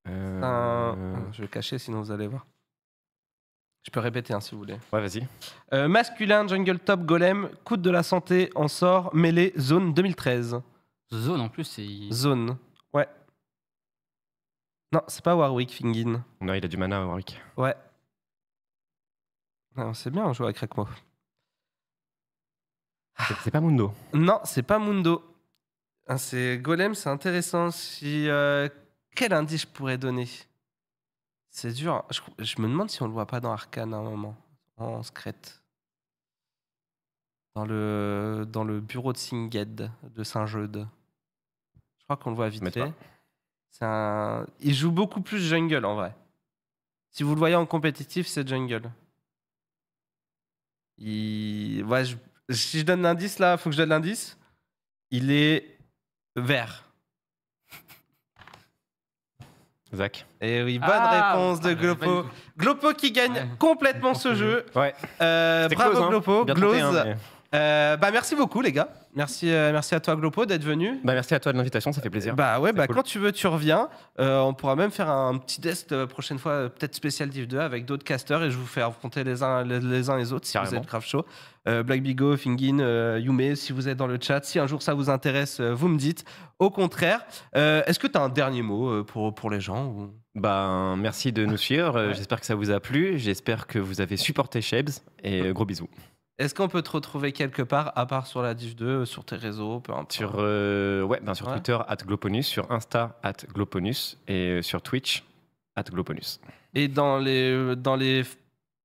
S1: Euh, je vais cacher, sinon vous allez voir. Je peux répéter hein, si vous voulez. Ouais, vas-y. Euh, masculin, jungle top, golem, coûte de la santé, en sort, mêlée, zone 2013.
S3: Zone en plus, c'est.
S1: Zone, ouais. Non, c'est pas Warwick Fingin.
S3: Non, il a du mana, Warwick.
S1: Ouais. C'est bien, on joue avec Rek'mo. C'est pas Mundo. Non, c'est pas Mundo. Ah, c'est Golem, c'est intéressant. Si, euh, quel indice je pourrais donner c'est dur. Je, me demande si on le voit pas dans Arkane à un moment, en secrète. Dans le, dans le bureau de Singed de saint jeude Je crois qu'on le voit vite fait. Il joue beaucoup plus jungle en vrai. Si vous le voyez en compétitif, c'est jungle. Si je donne l'indice là, faut que je donne l'indice. Il est vert. Zach. Et eh oui, bonne ah. réponse de ah, Glopo. Glopo qui gagne complètement ce jeu. Euh, bravo hein. Glopo. Hein, euh, bah, merci beaucoup, les gars. Merci, euh, merci à toi Glopo d'être venu.
S3: Bah, merci à toi de l'invitation, ça fait plaisir. Bah
S1: ouais, bah, quand tu veux, tu reviens. Euh, on pourra même faire un petit test euh, prochaine fois, peut-être spécial Div 2 avec d'autres casters et je vous fais affronter les uns les, uns les autres si vous êtes grave chaud. Black Bigo, Fingin, Yume, si vous êtes dans le chat, si un jour ça vous intéresse, vous me dites. Au contraire,
S3: est-ce que tu as un dernier mot pour, pour les gens Ben, merci de nous suivre. J'espère que ça vous a plu. J'espère que vous avez supporté Shebs. Et gros bisous. Est-ce qu'on peut te retrouver quelque
S1: part, à part sur la Div 2, euh, sur tes réseaux peu importe. Sur,
S3: euh, ben, sur Twitter, at Gloponus, sur Insta, at Gloponus, et euh, sur Twitch, at Gloponus. Et dans les, euh, dans les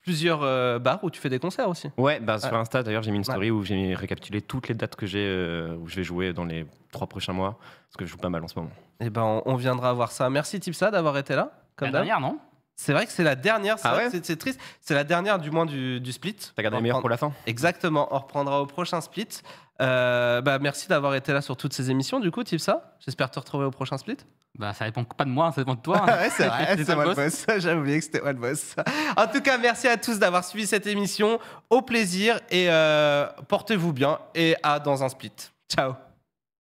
S3: plusieurs bars où tu fais des concerts aussi Ouais, ben, sur Insta, d'ailleurs, j'ai mis une story où j'ai récapitulé toutes les dates que j'ai, où je vais jouer dans les trois prochains mois, parce que je joue pas mal en ce moment.
S1: Et eh ben, on, viendra voir ça. Merci Tipsa d'avoir été là, comme d'hab. non c'est vrai que c'est la dernière, ah c'est, triste. C'est la dernière du moins du, split. T'as gardé on meilleur pour la fin Exactement, on reprendra au prochain split. Euh, bah, merci d'avoir été là sur toutes ces émissions, du coup, ça J'espère te retrouver au prochain split. Bah, ça répond pas de moi, ça dépend de toi. (laughs) Ah hein. ouais, c'est vrai, (laughs) c'est Boss. (laughs) J'avais oublié que c'était One Boss. en tout cas, merci à tous d'avoir suivi cette émission. Au plaisir et euh, portez-vous bien. Et à dans un split. Ciao.